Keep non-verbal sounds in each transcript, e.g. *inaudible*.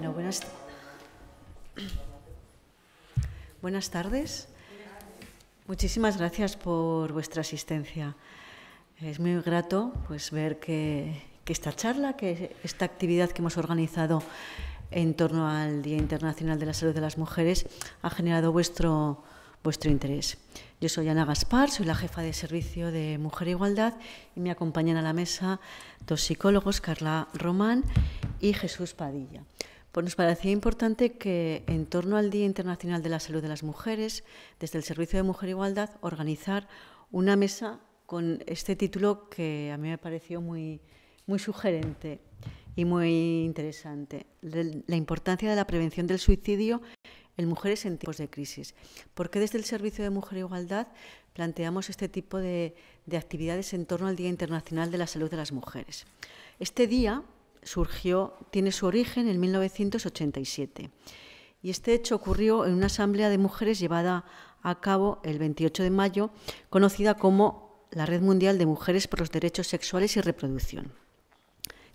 buenas, buenas tardes. Muchísimas gracias por vuestra asistencia. Es muy grato pues, ver que, esta charla, que esta actividad que hemos organizado en torno al Día Internacional de la Salud de las Mujeres ha generado vuestro, vuestro interés. Yo soy Ana Gaspar, soy la jefa de servicio de Mujer e Igualdad y me acompañan a la mesa dos psicólogos, Carla Román y Jesús Padilla. Pues nos parecía importante que en torno al Día Internacional de la Salud de las Mujeres, desde el Servicio de Mujer e Igualdad, organizar una mesa con este título que a mí me pareció muy, muy sugerente y muy interesante. La importancia de la prevención del suicidio en mujeres en tiempos de crisis. ¿Por qué desde el Servicio de Mujer e Igualdad planteamos este tipo de, de actividades en torno al Día Internacional de la Salud de las Mujeres? Este día surgió, tiene su origen en 1987. Y este hecho ocurrió en una asamblea de mujeres llevada a cabo el 28 de mayo, conocida como la Red Mundial de Mujeres por los Derechos Sexuales y Reproducción.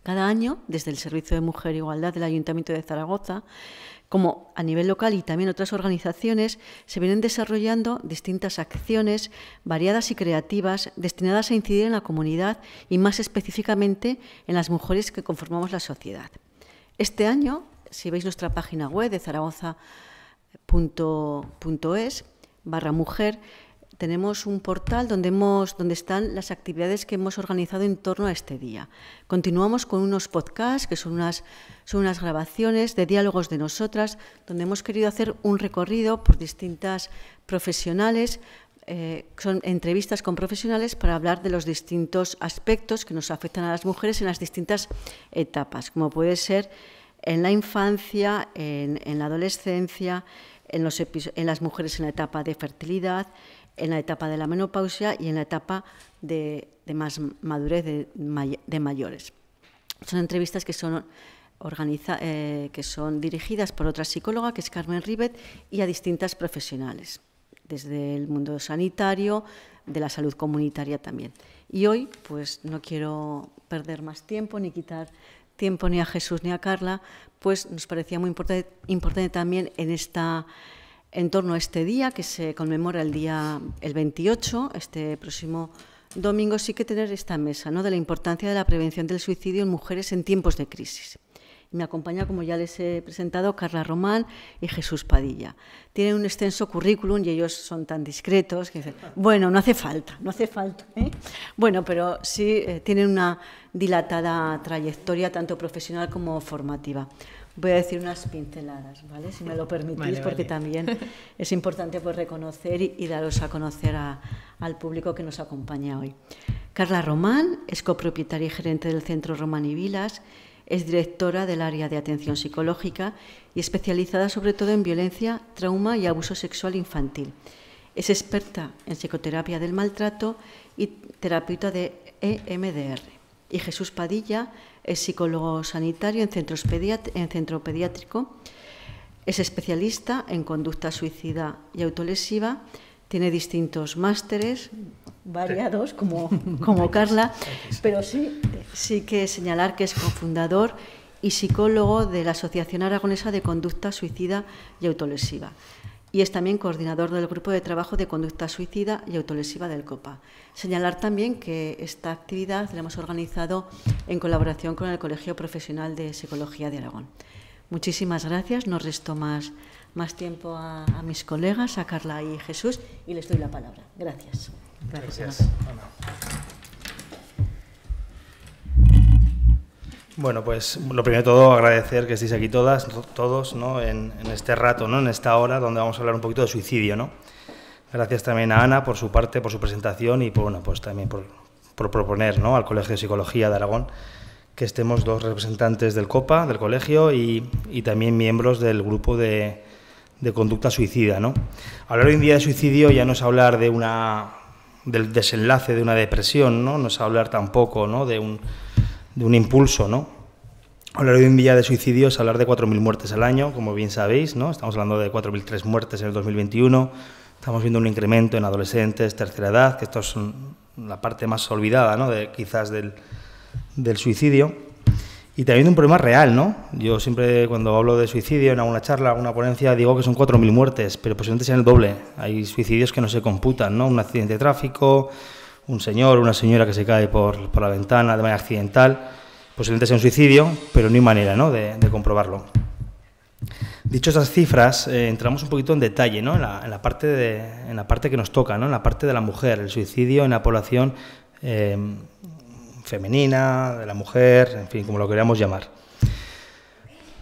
Cada año, desde el Servicio de Mujer e Igualdad del Ayuntamiento de Zaragoza, como a nivel local y también otras organizaciones, se vienen desarrollando distintas acciones variadas y creativas destinadas a incidir en la comunidad y más específicamente en las mujeres que conformamos la sociedad. Este año, si veis nuestra página web de zaragoza.es barra mujer, tenemos un portal donde, donde están las actividades que hemos organizado en torno a este día. Continuamos con unos podcasts, que son unas, son unas grabaciones de diálogos de nosotras, donde hemos querido hacer un recorrido por distintas profesionales eh, son entrevistas con profesionales para hablar de los distintos aspectos que nos afectan a las mujeres en las distintas etapas, como puede ser en la infancia, en, la adolescencia, en las mujeres en la etapa de fertilidad, en la etapa de la menopausia y en la etapa de, más madurez de, mayores. Son entrevistas que son, organiza, eh, que son dirigidas por otra psicóloga, que es Carmen Ribet, y a distintas profesionales, desde el mundo sanitario, de la salud comunitaria también. Y hoy, pues no quiero perder más tiempo ni quitar tiempo ni a Jesús ni a Carla, pues nos parecía muy importante, importante también en esta en torno a este día, que se conmemora el día el 28, este próximo domingo, sí que tener esta mesa ¿no? de la importancia de la prevención del suicidio en mujeres en tiempos de crisis. Me acompaña, como ya les he presentado, Carla Román y Jesús Padilla. Tienen un extenso currículum y ellos son tan discretos que bueno, no hace falta, no hace falta. ¿eh? Bueno, pero sí eh, tienen una dilatada trayectoria tanto profesional como formativa voy a decir unas pinceladas, ¿vale? Si me lo permitís, porque también *laughs* es importante pues, reconocer y, daros a conocer al público que nos acompaña hoy. Carla Román es copropietaria y gerente del Centro Román y Vilas, es directora del área de atención psicológica y especializada sobre todo en violencia, trauma y abuso sexual infantil. Es experta en psicoterapia del maltrato y terapeuta de EMDR. Y Jesús Padilla es psicólogo sanitario en, centro pediátrico, es especialista en conducta suicida y autolesiva, tiene distintos másteres, variados *laughs* como, Carla, pero sí, sí que señalar que es cofundador y psicólogo de la Asociación Aragonesa de Conducta Suicida y Autolesiva y es también coordinador del Grupo de Trabajo de Conducta Suicida y Autolesiva del COPA. Señalar también que esta actividad la hemos organizado en colaboración con el Colegio Profesional de Psicología de Aragón. Muchísimas gracias. No resto más, más tiempo a, mis colegas, a Carla y Jesús, y les doy la palabra. Gracias. gracias. Bueno, pues lo primero de todo agradecer que estéis aquí todas, todos, ¿no? en, este rato, ¿no? en esta hora, donde vamos a hablar un poquito de suicidio. ¿no? Gracias también a Ana por su parte, por su presentación y por, bueno, pues también por, por proponer ¿no? al Colegio de Psicología de Aragón que estemos dos representantes del COPA, del colegio, y, también miembros del grupo de, conducta suicida. ¿no? Hablar hoy en día de suicidio ya no es hablar de una, del desenlace de una depresión, no, no es hablar tampoco ¿no? de un de un impulso, ¿no? Hablar hoy un día de suicidios, hablar de 4.000 muertes al año, como bien sabéis, ¿no? Estamos hablando de 4.003 muertes en el 2021, estamos viendo un incremento en adolescentes, tercera edad, que esto es la parte más olvidada, ¿no? De, quizás del, suicidio. Y también un problema real, ¿no? Yo siempre cuando hablo de suicidio en alguna charla, alguna ponencia, digo que son 4.000 muertes, pero posiblemente sean el doble. Hay suicidios que no se computan, ¿no? Un accidente de tráfico, un señor, una señora que se cae por, la ventana de manera accidental, posiblemente sea un suicidio, pero no hay manera De, comprobarlo. Dicho esas cifras, eh, entramos un poquito en detalle ¿no? en, la, parte de, la parte que nos toca, en la parte de la mujer, el suicidio en la población eh, femenina, de la mujer, en fin, como lo queríamos llamar.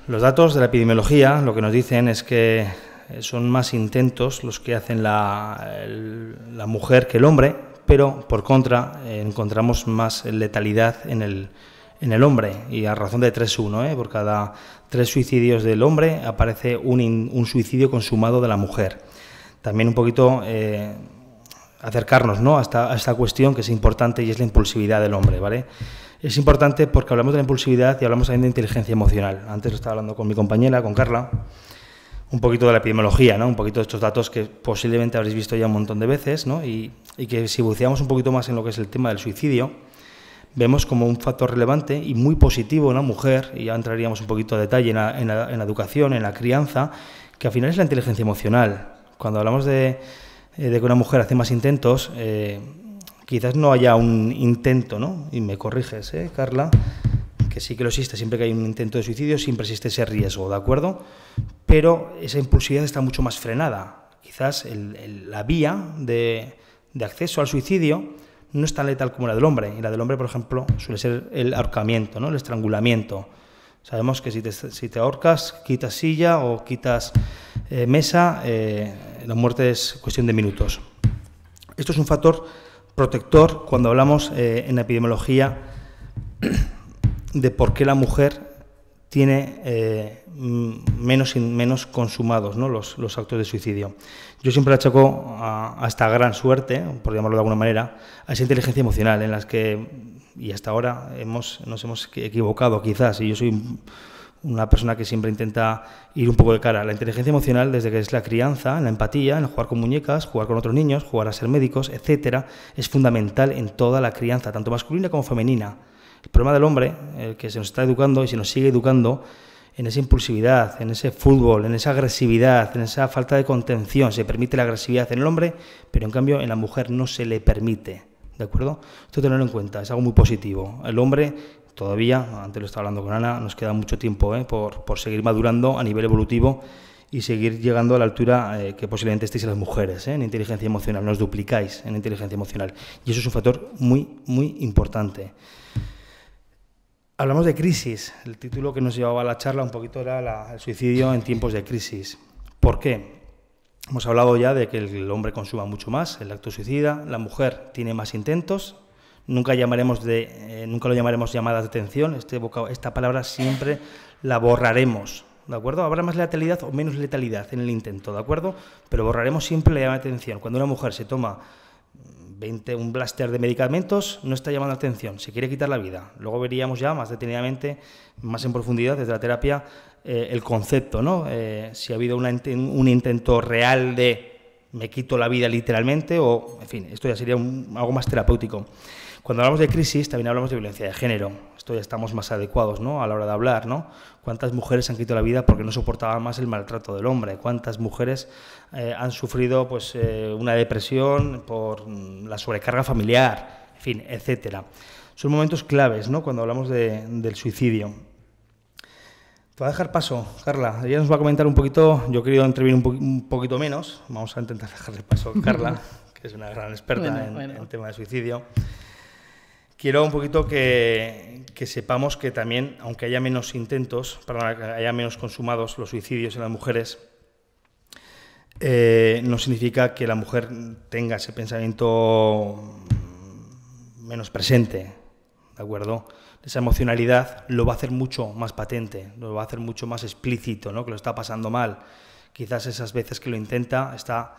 Los datos de la epidemiología lo que nos dicen es que eh, son más intentos los que hacen la, la mujer que el hombre pero por contra eh, encontramos más letalidad en el, hombre y a razón de 3-1, ¿eh? por cada tres suicidios del hombre aparece un, suicidio consumado de la mujer. También un poquito eh, acercarnos ¿no? a, esta, cuestión que es importante y es la impulsividad del hombre. ¿vale? Es importante porque hablamos de la impulsividad y hablamos también de inteligencia emocional. Antes estaba hablando con mi compañera, con Carla, un poquito de la epidemiología, ¿no? un poquito de estos datos que posiblemente habréis visto ya un montón de veces ¿no? y que si buceamos un poquito más en lo que es el tema del suicidio, vemos como un factor relevante y muy positivo en la mujer, y ya entraríamos un poquito a detalle en la, en educación, en la crianza, que al final es la inteligencia emocional. Cuando hablamos de, eh, de que una mujer hace más intentos, eh, quizás no haya un intento, ¿no? Y me corriges, ¿eh, Carla, que sí que lo existe, siempre que hay un intento de suicidio, siempre existe ese riesgo, ¿de acuerdo? Pero esa impulsividad está mucho más frenada. Quizás la vía de, de acceso al suicidio no es tan letal como la del hombre. Y la del hombre, por ejemplo, suele ser el ahorcamiento, ¿no? el estrangulamiento. Sabemos que si te, si te ahorcas, quitas silla o quitas eh, mesa, eh, la muerte es cuestión de minutos. Esto es un factor protector cuando hablamos eh, en en epidemiología *clears throat* de por qué la mujer tiene eh, menos, menos consumados los, los, actos de suicidio. Yo siempre achaco a, a, esta gran suerte, por llamarlo de alguna manera, a esa inteligencia emocional en las que, y hasta ahora, nos hemos equivocado quizás, y yo soy una persona que siempre intenta ir un poco de cara. La inteligencia emocional, desde que es la crianza, la empatía, el jugar con muñecas, jugar con otros niños, jugar a ser médicos, etcétera, es fundamental en toda la crianza, tanto masculina como femenina. El problema del hombre, el que se nos está educando y se nos sigue educando en esa impulsividad, en ese fútbol, en esa agresividad, en esa falta de contención, se permite la agresividad en el hombre, pero en cambio en la mujer no se le permite. ¿De acuerdo? Esto tenerlo en cuenta, es algo muy positivo. El hombre todavía, antes lo estaba hablando con Ana, nos queda mucho tiempo ¿eh? por, seguir madurando a nivel evolutivo y seguir llegando a la altura eh, que posiblemente estéis las mujeres ¿eh? en inteligencia emocional, nos duplicáis en inteligencia emocional. Y eso es un factor muy, muy importante. Hablamos de crisis. El título que nos llevaba a la charla un poquito era el suicidio en tiempos de crisis. ¿Por qué? Hemos hablado ya de que el hombre consuma mucho más, el acto suicida, la mujer tiene más intentos. Nunca, llamaremos eh, nunca lo llamaremos llamadas de atención, este esta palabra siempre la borraremos, ¿de acuerdo? Habrá más letalidad o menos letalidad en el intento, ¿de acuerdo? Pero borraremos siempre la llamada de atención. Cuando una mujer se toma un blaster de medicamentos no está llamando atención, se quiere quitar la vida. Luego veríamos ya más detenidamente, más en profundidad desde la terapia, eh, el concepto, ¿no? Eh, si ha habido un intento real de me quito la vida literalmente o, en fin, esto ya sería algo más terapéutico. Cuando hablamos de crisis, también hablamos de violencia de género ya estamos más adecuados ¿no? a la hora de hablar, ¿no? ¿Cuántas mujeres han quitado la vida porque no soportaban más el maltrato del hombre? ¿Cuántas mujeres eh, han sufrido pues, eh, una depresión por mm, la sobrecarga familiar? En fin, etcétera. Son momentos claves ¿no? cuando hablamos de, del suicidio. Te voy a dejar paso, Carla. Ella nos va a comentar un poquito, yo he querido intervenir un, poquito menos, vamos a intentar dejarle paso a Carla, *laughs* que es una gran experta en, el tema de suicidio quiero un poquito que, sepamos que también, aunque haya menos intentos, que haya menos consumados los suicidios en las mujeres, eh, no significa que la mujer tenga ese pensamiento menos presente, ¿de acuerdo? Esa emocionalidad lo va a hacer mucho más patente, lo va a hacer mucho más explícito, ¿no? que lo está pasando mal. Quizás esas veces que lo intenta está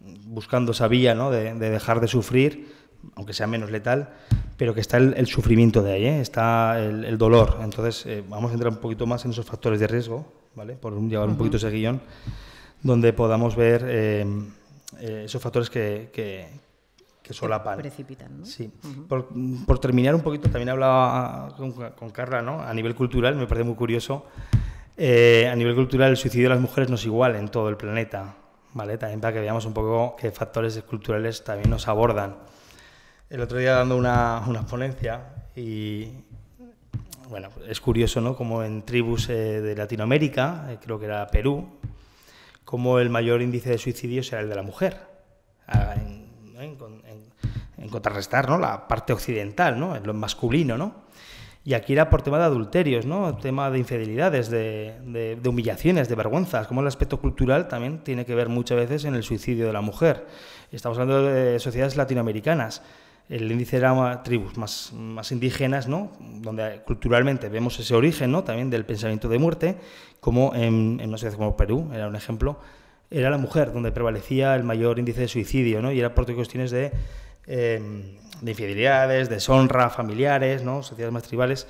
buscando esa vía ¿no? de dejar de sufrir, aunque sea menos letal, pero que está el, sufrimiento de ahí, ¿eh? está el, dolor. Entonces, eh, vamos a entrar un poquito más en esos factores de riesgo, ¿vale? Por llevar un poquito ese guión, donde podamos ver eh, esos factores que, que, que solapan. Precipitan, ¿no? Sí. por, terminar un poquito, también hablaba con, con, Carla, ¿no? A nivel cultural, me parece muy curioso. a nivel cultural, el suicidio de las mujeres no es igual en todo el planeta. ¿Vale? También para que veamos un poco qué factores culturales también nos abordan el otro día dando una, una ponencia y, bueno, es curioso, ¿no? Como en tribus eh, de Latinoamérica, eh, creo que era Perú, como el mayor índice de suicidio será el de la mujer. En, contrarrestar, ¿no? La parte occidental, ¿no? lo masculino, ¿no? Y aquí era por tema de adulterios, ¿no? Tema de infidelidades, de, de, humillaciones, de vergüenzas. Como el aspecto cultural también tiene que ver muchas veces en el suicidio de la mujer. Estamos hablando de sociedades latinoamericanas el índice era tribus más, más indígenas, ¿no? donde culturalmente vemos ese origen ¿no? también del pensamiento de muerte, como en, una sociedad como Perú, era un ejemplo, era la mujer donde prevalecía el mayor índice de suicidio, ¿no? y era por cuestiones de, em, de infidelidades, deshonra, familiares, ¿no? sociedades más tribales,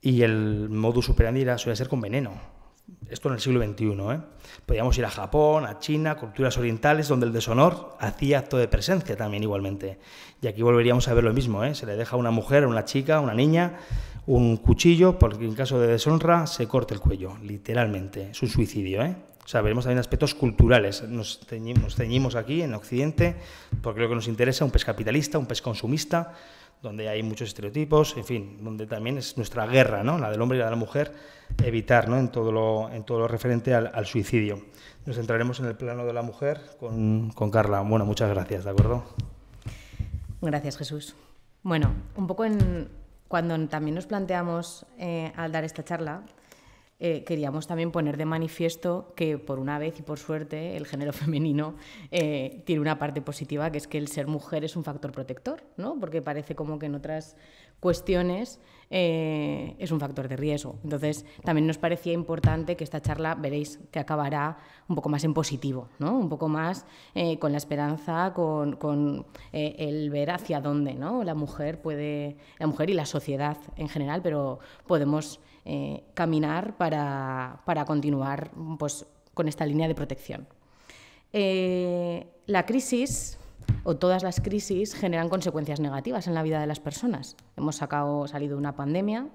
y el modus operandi era, suele ser con veneno. Esto en el siglo XXI. ¿eh? Podíamos ir a Japón, a China, culturas orientales, donde el deshonor hacía acto de presencia también igualmente. Y aquí volveríamos a ver lo mismo. ¿eh? Se le deja a una mujer, a una chica, a una niña, un cuchillo, porque en caso de deshonra se corta el cuello, literalmente. Es un suicidio. ¿eh? O sea, veremos también aspectos culturales. Nos ceñimos, aquí en Occidente porque lo que nos interesa un pez capitalista, un pez consumista, donde hay muchos estereotipos, en fin, donde también es nuestra guerra, ¿no? la del hombre y la de la mujer, evitar ¿no? en, todo lo, en todo lo referente al, suicidio. Nos centraremos en el plano de la mujer con, Carla. Bueno, muchas gracias, ¿de acuerdo? Gracias, Jesús. Bueno, un poco en, cuando también nos planteamos eh, al dar esta charla, eh, queríamos también poner de manifiesto que por una vez y por suerte el género *laughs* femenino eh, tiene una parte positiva, que es que el ser mujer es un factor protector, ¿no? porque parece como que en otras cuestiones eh, es un factor de riesgo. Entonces, también nos parecía importante que esta charla, veréis, que acabará un poco más en positivo, un poco más con la esperanza, con, el ver hacia dónde ¿no? la mujer puede, la mujer y la sociedad en general, pero podemos eh, caminar para, continuar pues, con esta línea de protección. Eh, la crisis o todas las crisis generan consecuencias negativas en la vida de las personas. Hemos sacado, salido de una pandemia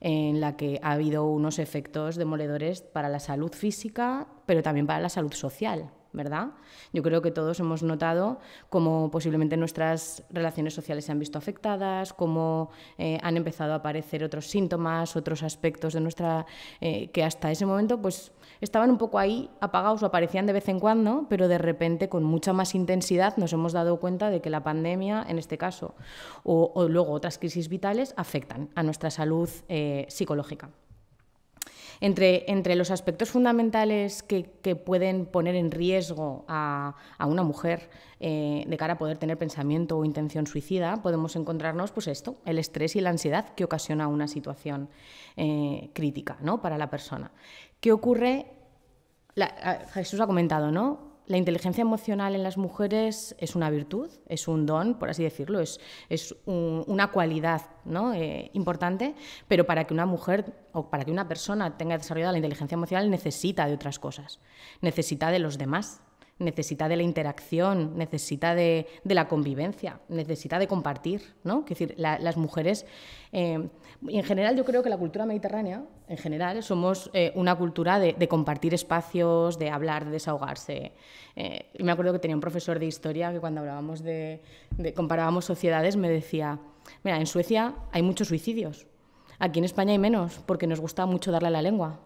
en la que ha habido unos efectos demoledores para la salud física, pero también para la salud social. ¿verdad? Yo creo que todos hemos notado cómo posiblemente nuestras relaciones sociales se han visto afectadas, cómo eh, han empezado a aparecer otros síntomas, otros aspectos de nuestra eh, que hasta ese momento pues estaban un poco ahí apagados o aparecían de vez en cuando, pero de repente con mucha más intensidad nos hemos dado cuenta de que la pandemia, en este caso, o, luego otras crisis vitales afectan a nuestra salud eh, psicológica. Entre, los aspectos fundamentales que, pueden poner en riesgo a, una mujer eh, de cara a poder tener pensamiento o intención suicida, podemos encontrarnos pues esto, el estrés y la ansiedad que ocasiona una situación eh, crítica ¿no? para la persona. ¿Qué ocurre? Ah, Jesús ha comentado, ¿no? la inteligencia emocional en las mujeres es una virtud, es un don, por así decirlo, es, es una cualidad eh, importante, pero para que una mujer o para que una persona tenga desarrollada la inteligencia emocional necesita de otras cosas, necesita de los demás, necesita de la interacción, necesita de, la convivencia, necesita de compartir, ¿no? Es decir, las mujeres, eh, y en general yo creo que la cultura mediterránea, en general, somos eh, una cultura de, compartir espacios, de hablar, de desahogarse. Eh, me acuerdo que tenía un profesor de historia que cuando hablábamos de, comparábamos sociedades me decía, mira, en Suecia hay muchos suicidios, aquí en España hay menos, porque nos gusta mucho darle la lengua.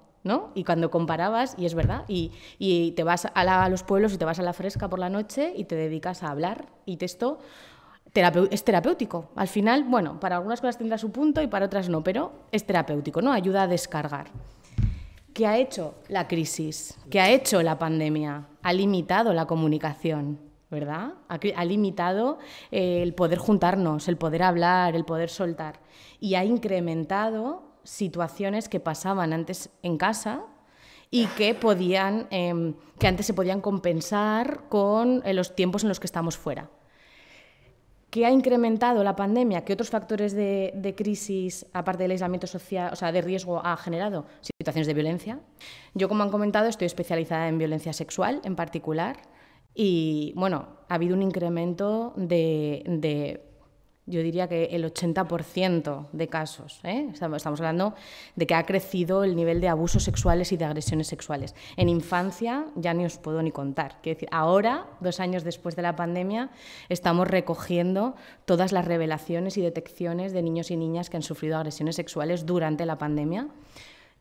Y cuando comparabas, y es verdad, y, te vas a, a, los pueblos y te vas a la fresca por la noche y te dedicas a hablar y esto es terapéutico. Al final, bueno, para algunas cosas tendrá su punto y para otras no, pero es terapéutico, ¿no? Ayuda a descargar. ¿Qué ha hecho la crisis? ¿Qué ha hecho la pandemia? Ha limitado la comunicación, ¿verdad? Ha, limitado eh, el poder juntarnos, el poder hablar, el poder soltar. Y ha incrementado situaciones que pasaban antes en casa y que podían, em, que antes se podían compensar con eh, los tiempos en los que estamos fuera. que ha incrementado la pandemia? ¿Qué otros factores de, crisis, aparte del aislamiento social, o sea, de riesgo, ha generado? Situaciones de violencia. Yo, como han comentado, estoy especializada en violencia sexual en particular. Y bueno, ha habido un incremento de yo diría que el 80% de casos. ¿eh? Estamos hablando de que ha crecido el nivel de abusos sexuales y de agresiones sexuales. En infancia ya ni os puedo ni contar. ahora, dos años después de la pandemia, estamos recogiendo todas las revelaciones y detecciones de niños y niñas que han sufrido agresiones sexuales durante la pandemia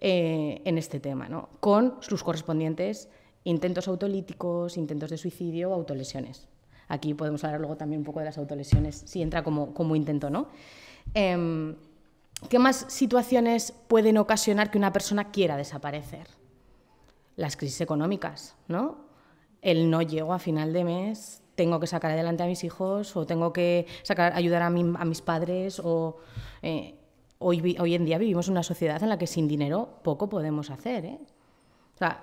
eh, en este tema, con sus correspondientes intentos autolíticos, intentos de suicidio, autolesiones. Aquí podemos hablar luego también un poco de las autolesiones, si entra como, intento, ¿no? Em, ¿Qué más situaciones pueden ocasionar que una persona quiera desaparecer? Las crisis económicas, ¿no? El no llego a final de mes, tengo que sacar adelante a mis hijos o tengo que sacar, ayudar a, mis padres o... Eh, hoy, en día vivimos una sociedad en la que sin dinero poco podemos hacer, ¿eh?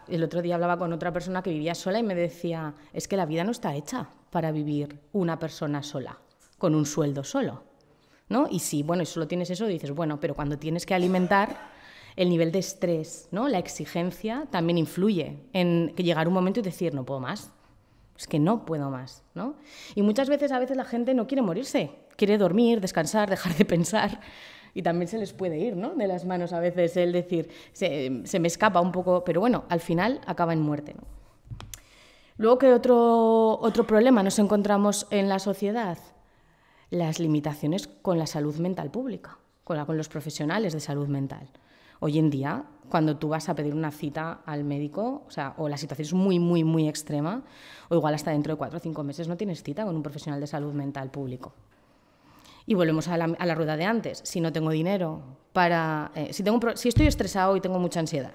el otro día hablaba con otra persona que vivía sola y me decía, es que la vida no está hecha para vivir una persona sola, con un sueldo solo. ¿no? Y si, bueno, y solo tienes eso, dices, bueno, pero cuando tienes que alimentar, el nivel de estrés, ¿no? la exigencia también influye en que llegar un momento y decir, no puedo más, es que no puedo más. ¿no? Y muchas veces, a veces la gente no quiere morirse, quiere dormir, descansar, *laughs* dejar de pensar, y también se les puede ir ¿no? de las manos a veces el decir, se, me escapa un poco, pero bueno, al final acaba en muerte. Luego, ¿qué otro, problema nos encontramos en la sociedad? Las limitaciones con la salud mental pública, con, los profesionales de salud mental. Hoy en día, cuando tú vas a pedir una cita al médico, o o la situación es muy, muy, muy extrema, o igual hasta dentro de cuatro o cinco meses no tienes cita con un profesional de salud mental público. Y volvemos a la, rueda de antes. Si no tengo dinero para... Eh, si, tengo, si estoy estresado y tengo mucha ansiedad,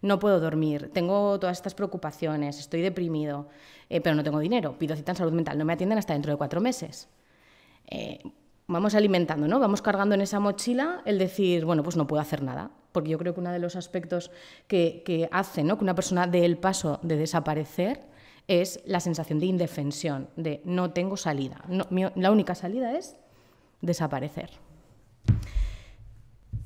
no puedo dormir, tengo todas estas preocupaciones, estoy deprimido, eh, pero no tengo dinero, pido cita en salud mental, no me atienden hasta dentro de cuatro meses. Eh, vamos alimentando, ¿no? Vamos cargando en esa mochila el decir, bueno, pues no puedo hacer nada. Porque yo creo que uno de los aspectos que, que hace ¿no? que una persona dé el paso de desaparecer es la sensación de indefensión, de no tengo salida. la única salida es desaparecer.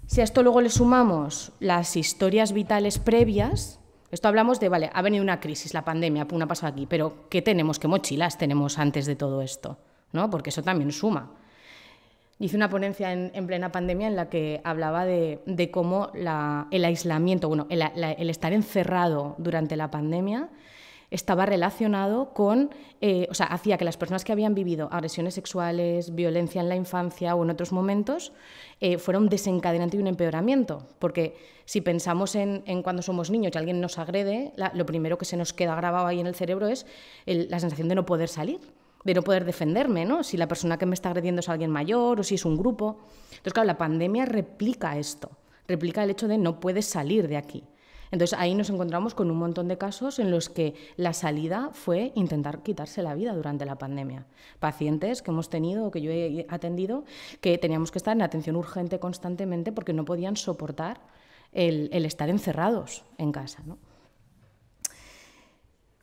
Si a esto luego le sumamos las historias vitales previas, esto hablamos de, vale, ha venido una crisis, la pandemia, una pasa aquí, pero ¿qué tenemos? ¿Qué mochilas tenemos antes de todo esto? ¿No? Porque eso también suma. Hice una ponencia en, plena pandemia en la que hablaba de, cómo el aislamiento, bueno, el estar encerrado durante la pandemia estaba relacionado con, eh, o sea, hacía que las personas que habían vivido agresiones sexuales, violencia en la infancia o en otros momentos, eh, fuera un desencadenante y un empeoramiento. Porque si pensamos en, cuando somos niños y alguien nos agrede, lo primero que se nos queda grabado ahí en el cerebro es la sensación de no poder salir de no poder defenderme, ¿no? Si la persona que me está agrediendo es alguien mayor o si es un grupo. Entonces, claro, la pandemia replica esto, replica el hecho de no puedes salir de aquí. Entonces ahí nos encontramos con un montón de casos en los que la salida fue intentar quitarse la vida durante la pandemia. Pacientes que hemos tenido, que yo he atendido, que teníamos que estar en atención urgente constantemente porque no podían soportar el, estar encerrados en casa.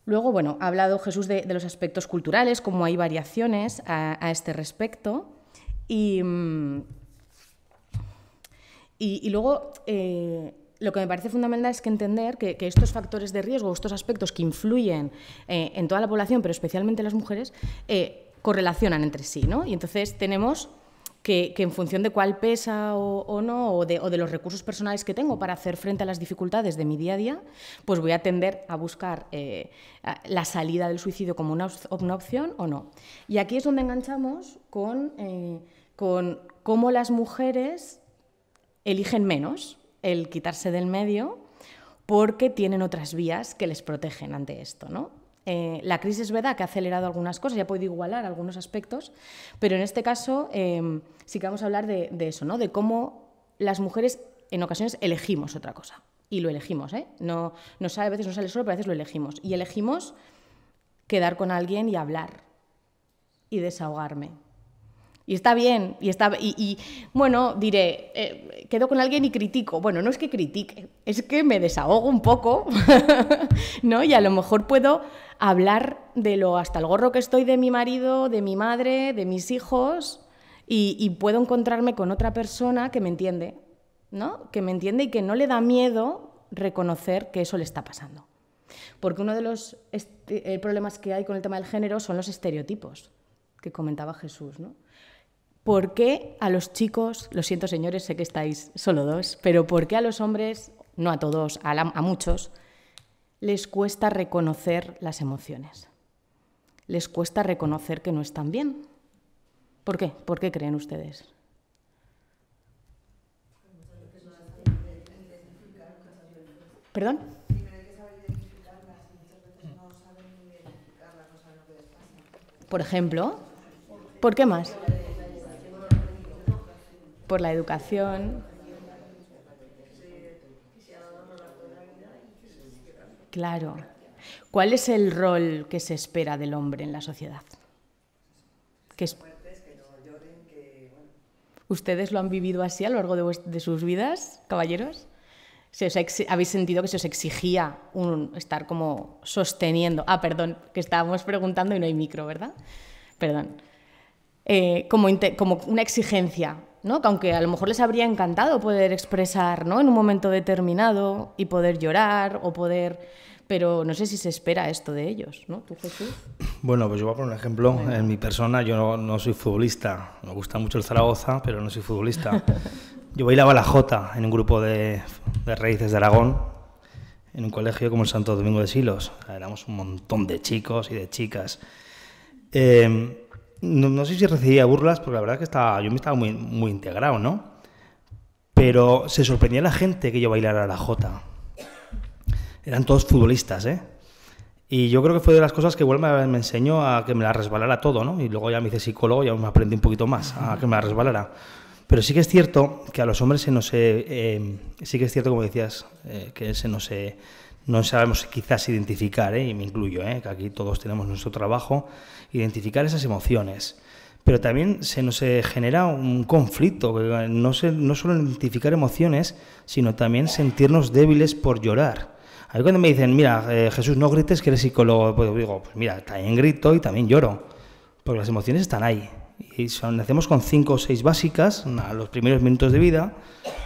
Luego, bueno, ha hablado Jesús de, los aspectos culturales, cómo hay variaciones a, este respecto. Y, mm, luego eh, lo que me parece fundamental es que entender que, estos factores de riesgo, estos aspectos que influyen eh, en toda la población, pero especialmente en las mujeres, eh, correlacionan entre sí, ¿no? Y entonces tenemos que, que en función de cuál pesa o, no, o de, los recursos personales que tengo para hacer frente a las dificultades de mi día a día, pues voy a tender a buscar eh, la salida del suicidio como una, opción o no. Y aquí es donde enganchamos con, con cómo las mujeres eligen menos, el quitarse del medio porque tienen otras vías que les protegen ante esto, ¿no? Eh, la crisis es verdad que ha acelerado algunas cosas, ya puede igualar algunos aspectos, pero en este caso em, sí que vamos a hablar de, de, eso, ¿no? De cómo las mujeres en ocasiones elegimos otra cosa. Y lo elegimos, ¿eh? No, no sale, a veces no sale solo, pero a veces lo elegimos. Y elegimos quedar con alguien y hablar y desahogarme. Y está bien, y está y, bueno, diré, eh, quedo con alguien y critico. Bueno, no es que critique, es que me desahogo un poco, *laughs* ¿no? Y a lo mejor puedo hablar de lo hasta el gorro que estoy de mi marido, de mi madre, de mis hijos, y, y puedo encontrarme con otra persona que me entiende, ¿no? Que me entiende y que no le da miedo reconocer que eso le está pasando. Porque uno de los eh, problemas que hay con el tema del género son los estereotipos que comentaba Jesús, ¿no? ¿Por qué a los chicos, lo siento señores, sé que estáis solo dos, pero por qué a los hombres, no a todos, a, muchos, les cuesta reconocer las emociones? Les cuesta reconocer que no están bien. ¿Por qué? ¿Por qué creen ustedes? ¿Perdón? Por ejemplo, ¿por qué más? por la educación. Claro. ¿Cuál es el rol que se espera del hombre en la sociedad? Que es... ¿Ustedes lo han vivido así a lo largo de, sus vidas, caballeros? Se habéis sentido que se os exigía un, estar como sosteniendo. Ah, perdón, que estábamos preguntando y no hay micro, ¿verdad? Perdón. Eh, como, como, una exigencia aunque a lo mejor les habría encantado poder expresar, ¿no? En un momento determinado y poder llorar o poder... Pero no sé si se espera esto de ellos, ¿no? ¿Tú, Jesús? Bueno, pues yo voy a poner un ejemplo. En mi persona yo no, soy futbolista. Me gusta mucho el Zaragoza, pero no soy futbolista. *laughs* yo bailaba la Jota en un grupo de, raíces de Aragón, en un colegio como el Santo Domingo de Silos. Éramos un montón de chicos y de chicas. Eh, no, sé si recibía burlas, porque la verdad es que estaba, yo me estaba muy, muy integrado, ¿no? Pero se sorprendía la gente que yo bailara la jota. Eran todos futbolistas, ¿eh? Y yo creo que fue de las cosas que igual me, enseñó a que me la resbalara todo, ¿no? Y luego ya me hice psicólogo y aún me aprendí un poquito más a que me la resbalara. Pero sí que es cierto que a los hombres se nos... Eh, eh, sí que es cierto, como decías, eh, que se nos... no sabemos quizás identificar, eh y me incluyo, eh que aquí todos tenemos nuestro trabajo identificar esas emociones. Pero también se nos eh, genera un conflicto, eh, no, se, no solo identificar emociones, sino también sentirnos débiles por llorar. A mí cuando me dicen, mira, eh, Jesús, no grites que eres psicólogo, pues digo, pues mira, también grito y también lloro, porque las emociones están ahí. Y son, nacemos con cinco o seis básicas a los primeros minutos de vida,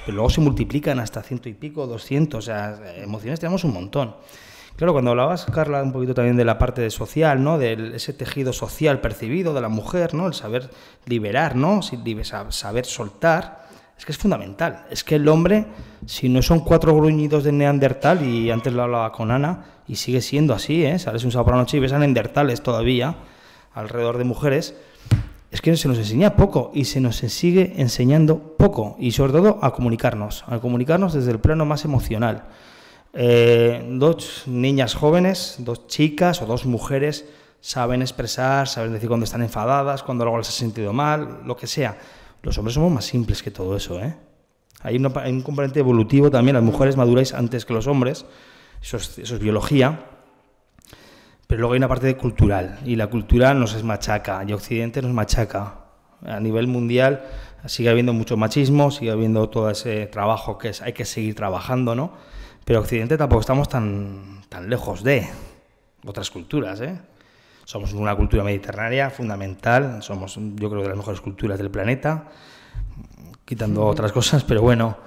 pero luego se multiplican hasta ciento y pico, doscientos, o sea, emociones tenemos un montón. Claro, cuando hablabas, Carla, un poquito también de la parte social, ¿no? De ese tejido social percibido de la mujer, ¿no? El saber liberar, ¿no? Saber soltar. Es que es fundamental. Es que el hombre, si no son cuatro gruñidos de Neandertal, y antes lo hablaba con Ana, y sigue siendo así, ¿eh? Sales un sábado por la noche y ves a Neandertales todavía alrededor de mujeres. Es que se nos enseña poco y se nos sigue enseñando poco, y sobre todo a comunicarnos, a comunicarnos desde el plano más emocional. Eh, dos niñas jóvenes, dos chicas o dos mujeres saben expresar, saben decir cuando están enfadadas, cuando algo les ha sentido mal, lo que sea. Los hombres somos más simples que todo eso, ¿eh? Hay, hay un componente evolutivo también, las mujeres maduráis antes que los hombres, eso es, biología, pero luego hay una parte cultural, y la cultura nos es machaca, y Occidente nos machaca. A nivel mundial sigue habiendo mucho machismo, sigue habiendo todo ese trabajo que hay que seguir trabajando, ¿no? Pero Occidente tampoco estamos tan, tan lejos de otras culturas. ¿eh? Somos una cultura mediterránea fundamental, somos yo creo de las mejores culturas del planeta, quitando otras cosas, pero bueno.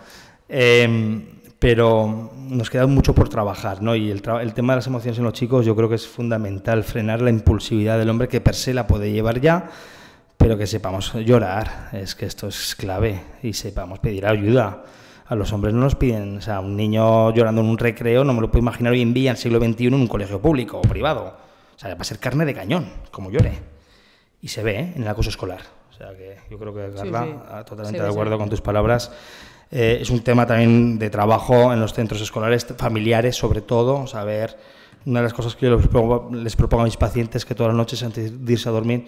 Em, pero nos queda mucho por trabajar, ¿no? Y el, el, tema de las emociones en los chicos yo creo que es fundamental, frenar la impulsividad del hombre que per se la puede llevar ya, pero que sepamos llorar, es que esto es clave, y sepamos pedir ayuda. A los hombres no nos piden, o sea, un niño llorando en un recreo no me lo puedo imaginar hoy en día, en el siglo XXI, en un colegio público o privado. O sea, va a ser carne de cañón, como llore. Y se ve ¿eh? en el acoso escolar. O sea, yo creo que, Carla, ah, totalmente de acuerdo con tus palabras. Eh, es un tema también de trabajo en los centros escolares, familiares sobre todo, saber... Una de las cosas que les propongo, a mis pacientes que todas las noches antes de irse a dormir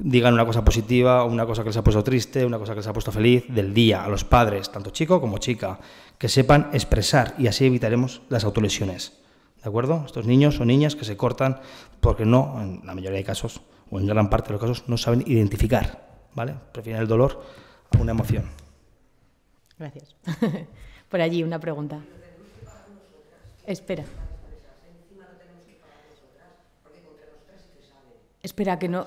digan una cosa positiva, una cosa que les ha puesto triste, una cosa que les ha puesto feliz del día, a los padres, tanto chico como chica, que sepan expresar y así evitaremos las autolesiones. ¿De acuerdo? Estos niños o niñas que se cortan porque no, en la mayoría de casos, o en gran parte de los casos, no saben identificar, ¿vale? Prefieren el dolor a una emoción. Gracias. *laughs* Por allí una pregunta. Espera. Espera, que no.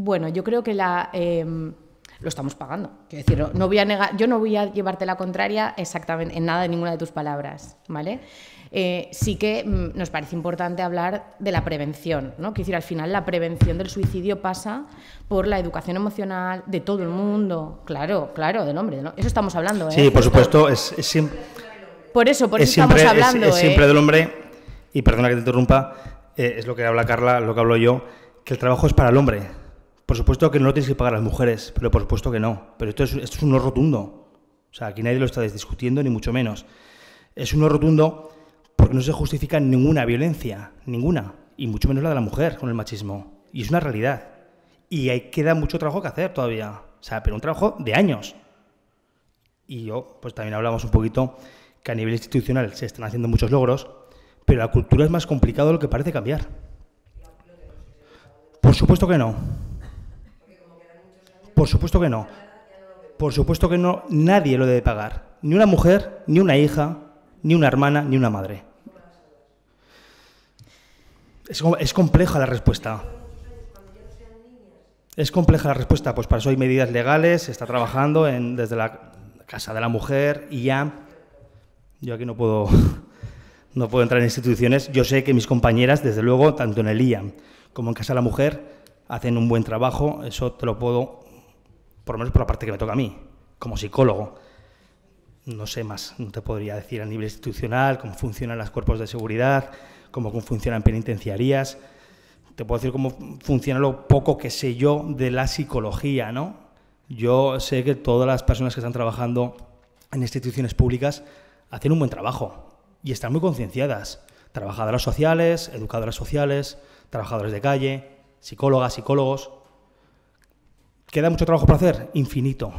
Bueno, yo creo que la... Em, lo estamos pagando. Quiero decir, no, voy a negar, yo no voy a llevarte la contraria exactamente en nada de ninguna de tus palabras, ¿vale? Eh, sí que mm, nos parece importante hablar de la prevención, ¿no? Quiero decir, al final la prevención del suicidio pasa por la educación emocional de todo el mundo, claro, claro, del hombre, Eso estamos hablando, ¿eh? Sí, por supuesto, es, siempre... Por eso, por eso estamos hablando, es, siempre ¿eh? del hombre, y perdona que te interrumpa, eh, es lo que habla Carla, lo que hablo yo, que el trabajo es para el hombre por supuesto que no lo tienes que pagar a las mujeres, pero por supuesto que no. Pero esto es, un no rotundo. O sea, aquí nadie lo está discutiendo, ni mucho menos. Es un no rotundo porque no se justifica ninguna violencia, ninguna, y mucho menos la de la mujer con el machismo. Y es una realidad. Y hay, queda mucho trabajo que hacer todavía. O sea, pero un trabajo de años. Y yo, pues también hablamos un poquito que a nivel institucional se están haciendo muchos logros, pero la cultura es más complicado de lo que parece cambiar. Por supuesto que no. Por supuesto que no. Por supuesto que no, nadie lo debe pagar. Ni una mujer, ni una hija, ni una hermana, ni una madre. Es, compleja la respuesta. Es compleja la respuesta, pues para eso hay medidas legales, se está trabajando en, desde la Casa de la Mujer y ya. Yo aquí no puedo, *laughs* no puedo entrar en instituciones. Yo sé que mis compañeras, desde luego, tanto en el IAM como en Casa de la Mujer, hacen un buen trabajo, eso te lo puedo por lo menos por la parte que me toca a mí, como psicólogo. No sé más, no te podría decir a nivel institucional cómo funcionan los cuerpos de seguridad, cómo funcionan penitenciarías. Te puedo decir cómo funciona lo poco que sé yo de la psicología, ¿no? Yo sé que todas las personas que están trabajando en instituciones públicas hacen un buen trabajo y están muy concienciadas. Trabajadoras sociales, educadoras sociales, trabajadores de calle, psicólogas, psicólogos. ¿Queda mucho trabajo por hacer? Infinito,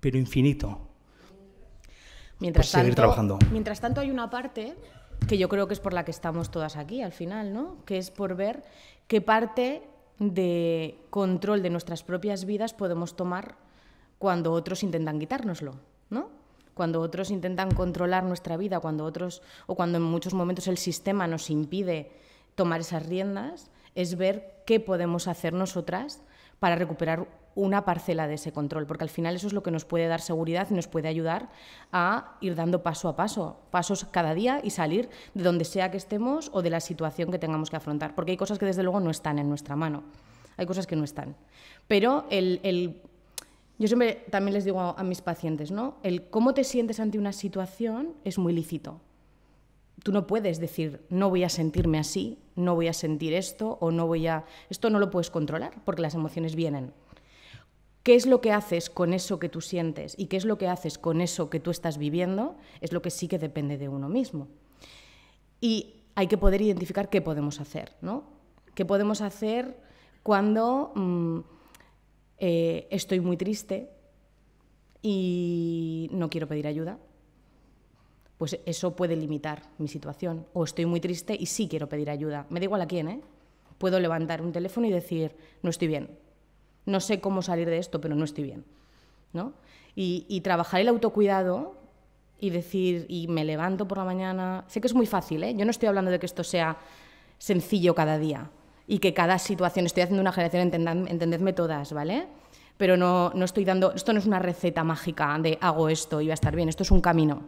pero infinito. Mientras, pues seguir trabajando. mientras tanto, hay una parte que yo creo que es por la que estamos todas aquí al final, ¿no? Que es por ver qué parte de control de nuestras propias vidas podemos tomar cuando otros intentan quitárnoslo, ¿no? Cuando otros intentan controlar nuestra vida, cuando otros o cuando en muchos momentos el sistema nos impide tomar esas riendas, es ver qué podemos hacer nosotras para recuperar una parcela de ese control, porque al final eso es lo que nos puede dar seguridad y nos puede ayudar a ir dando paso a paso, pasos cada día y salir de donde sea que estemos o de la situación que tengamos que afrontar, porque hay cosas que desde luego no están en nuestra mano, hay cosas que no están. Pero el, yo siempre también les digo a, a mis pacientes, ¿no? El cómo te sientes ante una situación es muy lícito, tú no puedes decir no voy a sentirme así, no voy a sentir esto o no voy a... Esto no lo puedes controlar porque las emociones vienen qué es lo que haces con eso que tú sientes y qué es lo que haces con eso que tú estás viviendo, es lo que sí que depende de uno mismo. Y hay que poder identificar qué podemos hacer, ¿no? ¿Qué podemos hacer cuando mm, eh, estoy muy triste y no quiero pedir ayuda? Pues eso puede limitar mi situación. O estoy muy triste y sí quiero pedir ayuda. Me da igual a quién, ¿eh? Puedo levantar un teléfono y decir, no estoy bien, no sé cómo salir de esto, pero no estoy bien. Y, trabajar el autocuidado y decir, y me levanto por la mañana, sé que es muy fácil, ¿eh? yo no estoy hablando de que esto sea sencillo cada día y que cada situación, estoy haciendo una generación, entendedme todas, ¿vale? Pero no, no estoy dando, esto no es una receta mágica de hago esto y va a estar bien, esto es un camino.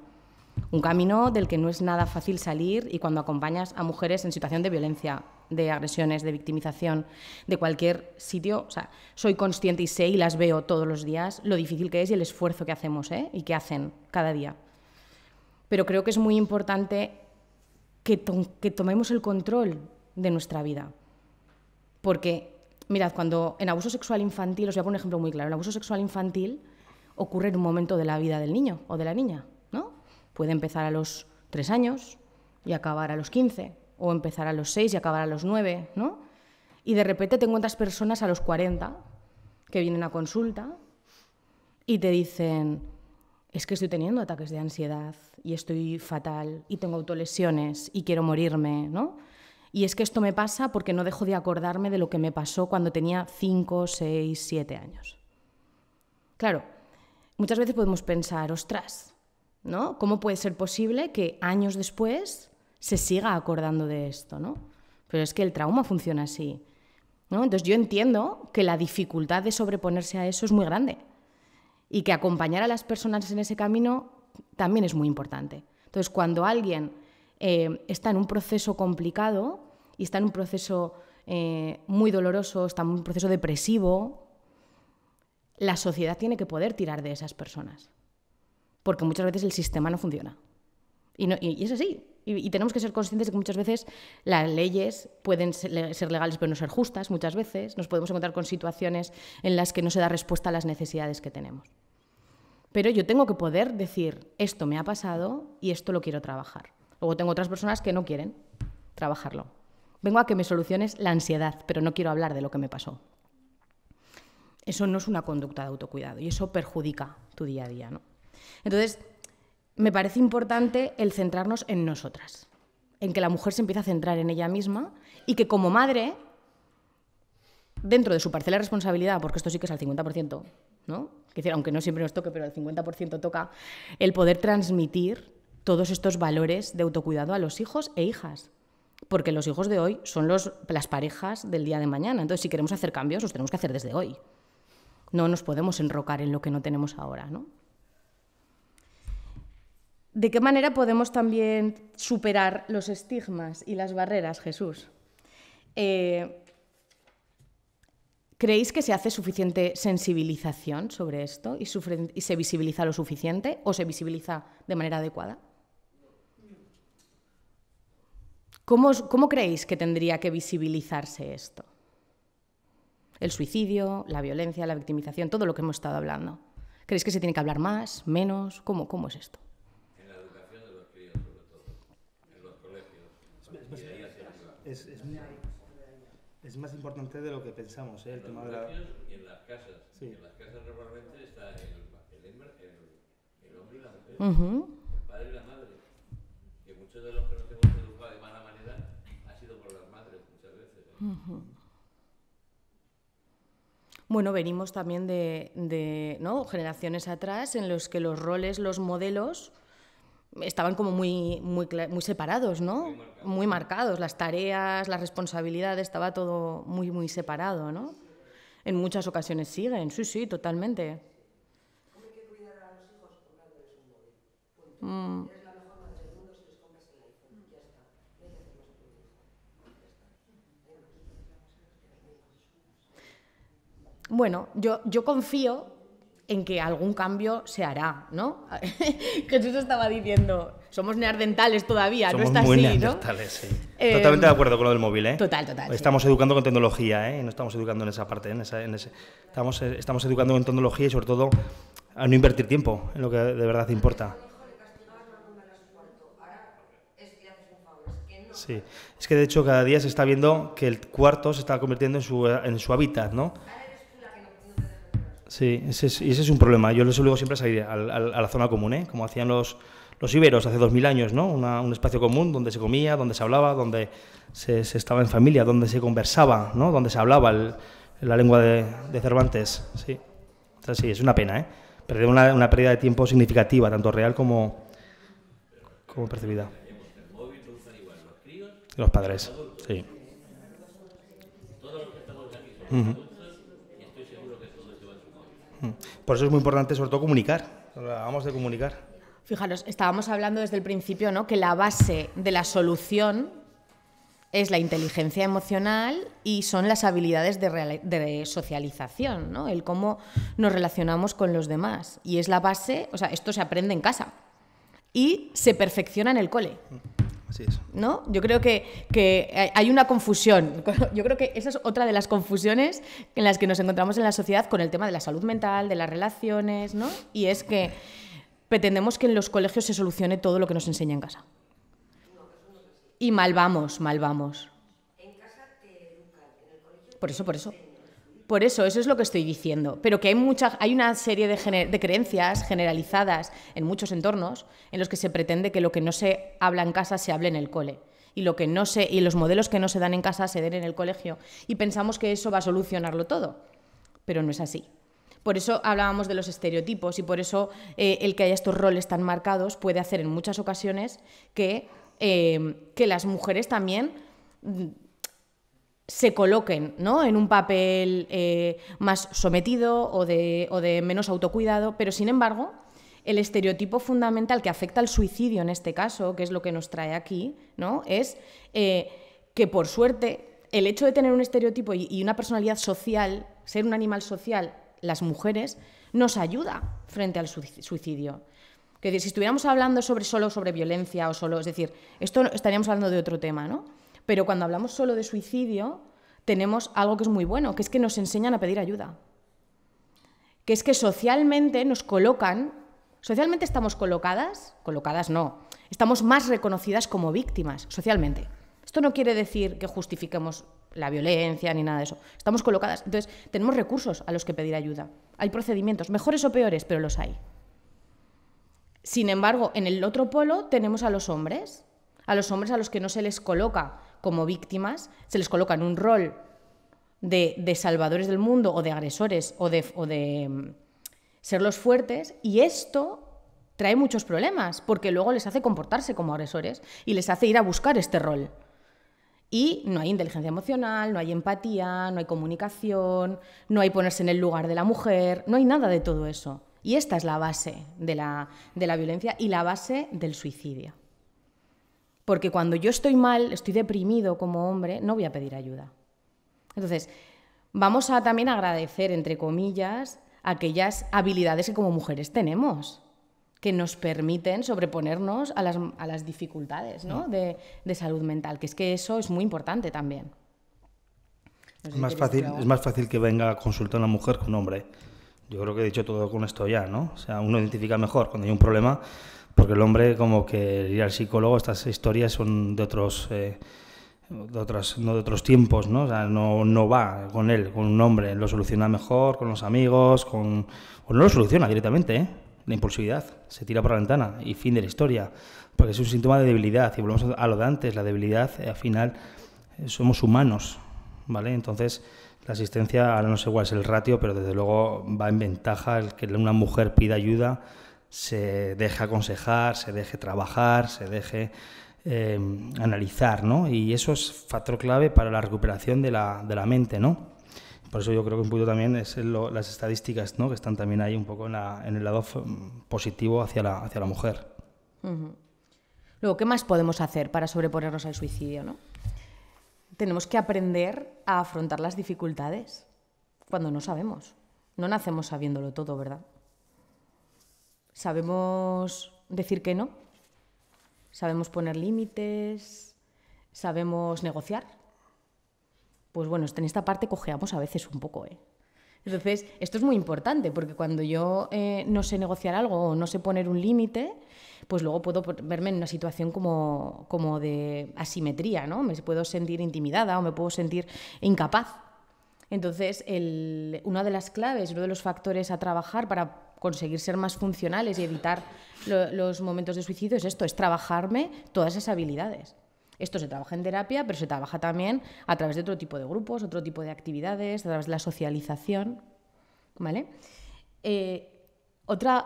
Un camino del que no es nada fácil salir y cuando acompañas a mujeres en situación de violencia, de agresiones, de victimización, de cualquier sitio, o sea, soy consciente y sé y las veo todos los días lo difícil que es y el esfuerzo que hacemos ¿eh? y que hacen cada día. Pero creo que es muy importante que, tomemos el control de nuestra vida. Porque, mirad, cuando en abuso sexual infantil, os voy a poner un ejemplo muy claro, el abuso sexual infantil ocurre en un momento de la vida del niño o de la niña Puede empezar a los tres años y acabar a los 15, o empezar a los seis y acabar a los nueve, ¿no? Y de repente tengo otras personas a los 40 que vienen a consulta y te dicen, es que estoy teniendo ataques de ansiedad y estoy fatal y tengo autolesiones y quiero morirme, ¿no? Y es que esto me pasa porque no dejo de acordarme de lo que me pasó cuando tenía 5, 6, siete años. Claro, muchas veces podemos pensar, ostras, ¿no? ¿Cómo puede ser posible que años después se siga acordando de esto, ¿no? Pero es que el trauma funciona así, Entonces yo entiendo que la dificultad de sobreponerse a eso es muy grande y que acompañar a las personas en ese camino también es muy importante. Entonces cuando alguien eh, está en un proceso complicado y está en un proceso eh, muy doloroso, está en un proceso depresivo, la sociedad tiene que poder tirar de esas personas porque muchas veces el sistema no funciona. Y, es así. Y, tenemos que ser conscientes de que muchas veces las leyes pueden ser, legales pero no ser justas, muchas veces. Nos podemos encontrar con situaciones en las que no se da respuesta a las necesidades que tenemos. Pero yo tengo que poder decir, esto me ha pasado y esto lo quiero trabajar. Luego tengo otras personas que no quieren trabajarlo. Vengo a que me soluciones la ansiedad, pero no quiero hablar de lo que me pasó. Eso no es una conducta de autocuidado y eso perjudica tu día a día, ¿no? Entonces, me parece importante el centrarnos en nosotras, en que la mujer se empiece a centrar en ella misma y que como madre, dentro de su parcela de responsabilidad, porque esto sí que es al 50%, ¿no? decir, aunque no siempre nos toque, pero al 50% toca, el poder transmitir todos estos valores de autocuidado a los hijos e hijas porque los hijos de hoy son las parejas del día de mañana. Entonces, si queremos hacer cambios, los tenemos que hacer desde hoy. No nos podemos enrocar en lo que no tenemos ahora, ¿no? ¿De qué manera podemos también superar los estigmas y las barreras, Jesús? Eh, ¿Creéis que se hace suficiente sensibilización sobre esto y, se visibiliza lo suficiente o se visibiliza de manera adecuada? ¿Cómo, creéis que tendría que visibilizarse esto? El suicidio, la violencia, la victimización, todo lo que hemos estado hablando. ¿Creéis que se tiene que hablar más, menos? cómo es esto? es, es, es más importante de lo que pensamos, ¿eh? el tema de la... Y en las casas. En las casas normalmente está el, hombre y la mujer, el padre y la madre. y muchos de los que nos hemos educado de mala manera ha sido por las madres muchas veces. ¿eh? Bueno, venimos también de, de ¿no? generaciones atrás en los que los roles, los modelos estaban como muy, muy, muy separados, ¿no? Muy, marcados, las tareas, las responsabilidades, estaba todo muy, muy separado, ¿no? En muchas ocasiones siguen, sí, sí, totalmente. Bueno, yo, yo confío en que algún cambio se hará, ¿no? Jesús *laughs* estaba diciendo, somos neardentales todavía, no está así, ¿no? Sí. Eh, Totalmente de acuerdo con lo del móvil, ¿eh? Total, total. Estamos educando con tecnología, ¿eh? No estamos educando en esa parte, en, ese... estamos, eh, estamos educando con tecnología y sobre todo a no invertir tiempo en lo que de verdad importa. Sí, es que de hecho cada día se está viendo que el cuarto se está convirtiendo en su, eh, en su hábitat, ¿no? Sí, ese es, un problema. Yo les obligo siempre a salir a, la zona común, ¿eh? como hacían los, los hace hace 2000 años, ¿no? un espacio común donde se comía, donde se hablaba, donde se, estaba en familia, donde se conversaba, ¿no? Donde se hablaba la lengua de, Cervantes, sí. es una pena, ¿eh? Perder una, pérdida de tiempo significativa, tanto real como, como percibida. Los padres, sí. Por eso es muy importante, sobre todo, comunicar. Hablábamos de comunicar. Fijaros, estábamos hablando desde el principio, ¿no? Que la base de la solución es la inteligencia emocional y son las habilidades de, de, socialización, ¿no? El cómo nos relacionamos con los demás. Y es la base, o sea, esto se aprende en casa y se perfecciona en el cole. ¿No? Yo creo que, hay una confusión. *laughs* Yo creo que esa es otra de las confusiones en las que nos encontramos en la sociedad con el tema de la salud mental, de las relaciones, ¿no? Y es que pretendemos que en los colegios se solucione todo lo que nos enseña en casa. Y mal vamos, mal vamos. Por eso, por eso. Por eso, eso es lo que estoy diciendo. Pero que hay, hay una serie de, creencias generalizadas en muchos entornos en los que se pretende que lo que no se habla en casa se hable en el cole. Y, lo que no se, y los modelos que no se dan en casa se den en el colegio. Y pensamos que eso va a solucionarlo todo. Pero no es así. Por eso hablábamos de los estereotipos y por eso eh, el que haya estos roles tan marcados puede hacer en muchas ocasiones que, eh, que las mujeres también mm, se coloquen ¿no? en un papel eh, más sometido o de, menos autocuidado, pero sin embargo, el estereotipo fundamental que afecta al suicidio en este caso, que es lo que nos trae aquí, ¿no? es eh, que por suerte el hecho de tener un estereotipo y, una personalidad social, ser un animal social, las mujeres, nos ayuda frente al suicidio. Que si estuviéramos hablando sobre solo sobre violencia o solo, es decir, esto estaríamos hablando de otro tema, ¿no? Pero cuando hablamos solo de suicidio, tenemos algo que es muy bueno, que es que nos enseñan a pedir ayuda. Que es que socialmente nos colocan, socialmente estamos colocadas, colocadas no, estamos más reconocidas como víctimas, socialmente. Esto no quiere decir que justifiquemos la violencia ni nada de eso. Estamos colocadas. Entonces, tenemos recursos a los que pedir ayuda. Hay procedimientos, mejores o peores, pero los hay. Sin embargo, en el otro polo tenemos a los hombres, a los hombres a los que no se les coloca como víctimas, se les coloca en un rol de, salvadores del mundo o de agresores o de, mm, ser los fuertes y esto trae muchos problemas porque luego les hace comportarse como agresores y les hace ir a buscar este rol. Y no hay inteligencia emocional, no hay empatía, no hay comunicación, no hay ponerse en el lugar de la mujer, no hay nada de todo eso. Y esta es la base de la violencia y la base del suicidio. Porque cuando yo estoy mal, estoy deprimido como hombre, no voy a pedir ayuda. Entonces, vamos a también agradecer, entre comillas, aquellas habilidades que como mujeres tenemos, que nos permiten sobreponernos a las, a las dificultades ¿no? Mm. de, de, salud mental, que es que eso es muy importante también. es, más fácil, es más fácil que venga a consultar una mujer que un hombre. Yo creo que he dicho todo con esto ya, ¿no? O sea, uno identifica mejor cuando hay un problema porque el hombre como que ir al psicólogo, estas historias son de otros, eh, de otros, no de otros tiempos, ¿no? O sea, no, no, va con él, con un hombre, lo soluciona mejor, con los amigos, con... o pues no lo soluciona directamente, ¿eh? la impulsividad, se tira por la ventana y fin de la historia, porque es un síntoma de debilidad, y volvemos a lo de antes, la debilidad, eh, al final, eh, somos humanos, ¿vale? Entonces, la asistencia, ahora no sé cuál es el ratio, pero desde luego va en ventaja el que una mujer pida ayuda se deje aconsejar, se deje trabajar, se deje eh, analizar, ¿no? Y eso es factor clave para la recuperación de la, mente, ¿no? Por eso yo creo que un punto también es las estadísticas, ¿no? Que están también ahí un poco en, el lado positivo hacia la, hacia la mujer. Luego, ¿qué más podemos hacer para sobreponernos al suicidio, no? Tenemos que aprender a afrontar las dificultades cuando no sabemos. No nacemos sabiéndolo todo, ¿verdad? Sabemos decir que no, sabemos poner límites, sabemos negociar. Pues bueno, en esta parte cojeamos a veces un poco, ¿eh? Entonces, esto es muy importante, porque cuando yo eh, no sé negociar algo o no sé poner un límite, pues luego puedo verme en una situación como, de asimetría, ¿no? Me puedo sentir intimidada o me puedo sentir incapaz. Entonces, una de las claves, uno de los factores a trabajar para conseguir ser más funcionales y evitar los momentos de suicidio es esto, es trabajarme todas esas habilidades. Esto se trabaja en terapia, pero se trabaja también a través de otro tipo de grupos, otro tipo de actividades, a través de la socialización. ¿Vale? Eh, otro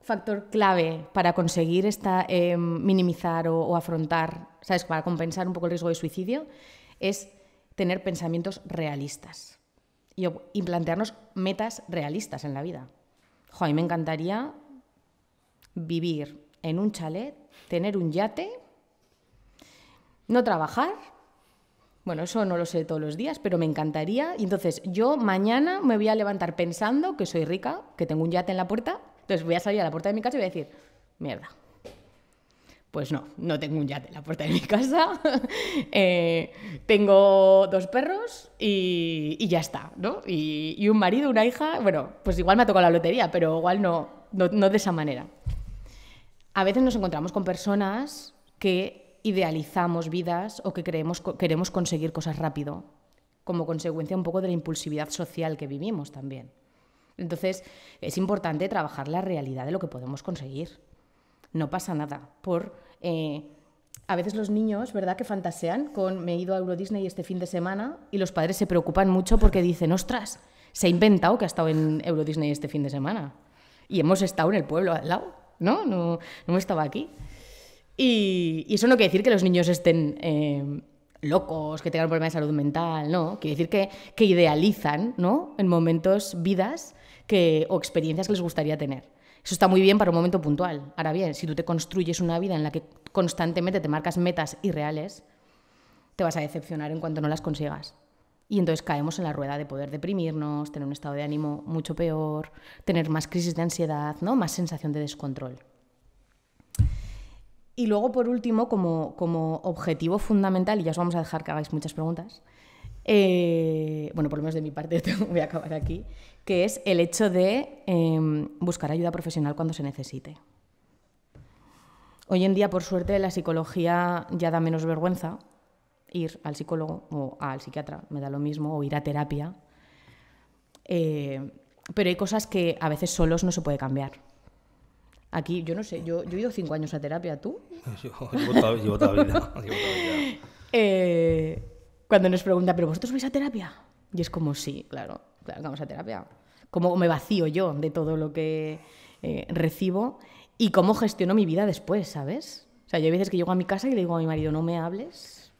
factor clave para conseguir esta, em, minimizar o, afrontar, ¿sabes? Para compensar un poco el riesgo de suicidio, es tener pensamientos realistas y, y plantearnos metas realistas en la vida a mí me encantaría vivir en un chalet, tener un yate, no trabajar. Bueno, eso no lo sé todos los días, pero me encantaría. Y entonces yo mañana me voy a levantar pensando que soy rica, que tengo un yate en la puerta. Entonces voy a salir a la puerta de mi casa y voy a decir, mierda, pues no, no tengo un yate en la puerta de mi casa, *laughs* eh, tengo dos perros y, ya está, ¿no? Y, un marido, una hija, bueno, pues igual me ha tocado la lotería, pero igual no, no, de esa manera. A veces nos encontramos con personas que idealizamos vidas o que creemos, queremos conseguir cosas rápido, como consecuencia un poco de la impulsividad social que vivimos también. Entonces, es importante trabajar la realidad de lo que podemos conseguir. No pasa nada por eh, a veces los niños, ¿verdad?, que fantasean con me he ido a Euro Disney este fin de semana y los padres se preocupan mucho porque dicen, ostras, se ha inventado que ha estado en Euro Disney este fin de semana. Y hemos estado en el pueblo al lado, ¿no? No, no estaba aquí. Y, eso no quiere decir que los niños estén eh, locos, que tengan problemas de salud mental, ¿no? Quiere decir que, que idealizan, ¿no? En momentos, vidas que, o experiencias que les gustaría tener. Eso está muy bien para un momento puntual. Ahora bien, si tú te construyes una vida en la que constantemente te marcas metas irreales, te vas a decepcionar en cuanto no las consigas. Y entonces caemos en la rueda de poder deprimirnos, tener un estado de ánimo mucho peor, tener más crisis de ansiedad, ¿no? más sensación de descontrol. Y luego, por último, como, como objetivo fundamental, y ya os vamos a dejar que hagáis muchas preguntas, eh, bueno, por lo menos de mi parte *laughs* voy a acabar aquí, que es el hecho de em, buscar ayuda profesional cuando se necesite. Hoy en día, por suerte, la psicología ya da menos vergüenza ir al psicólogo o al psiquiatra, me da lo mismo, o ir a terapia. Eh, pero hay cosas que a veces solos no se puede cambiar. Aquí, yo no sé, yo, yo he ido cinco años a terapia, ¿tú? *laughs* Yo llevo toda, la vida. vida. Eh, cuando nos pregunta, ¿pero vosotros vais a terapia? Y es como, sí, claro, vamos a terapia. Cómo me vacío yo de todo lo que eh, recibo y cómo gestiono mi vida después, ¿sabes? O sea, yo hay veces que llego a mi casa y le digo a mi marido, no me hables,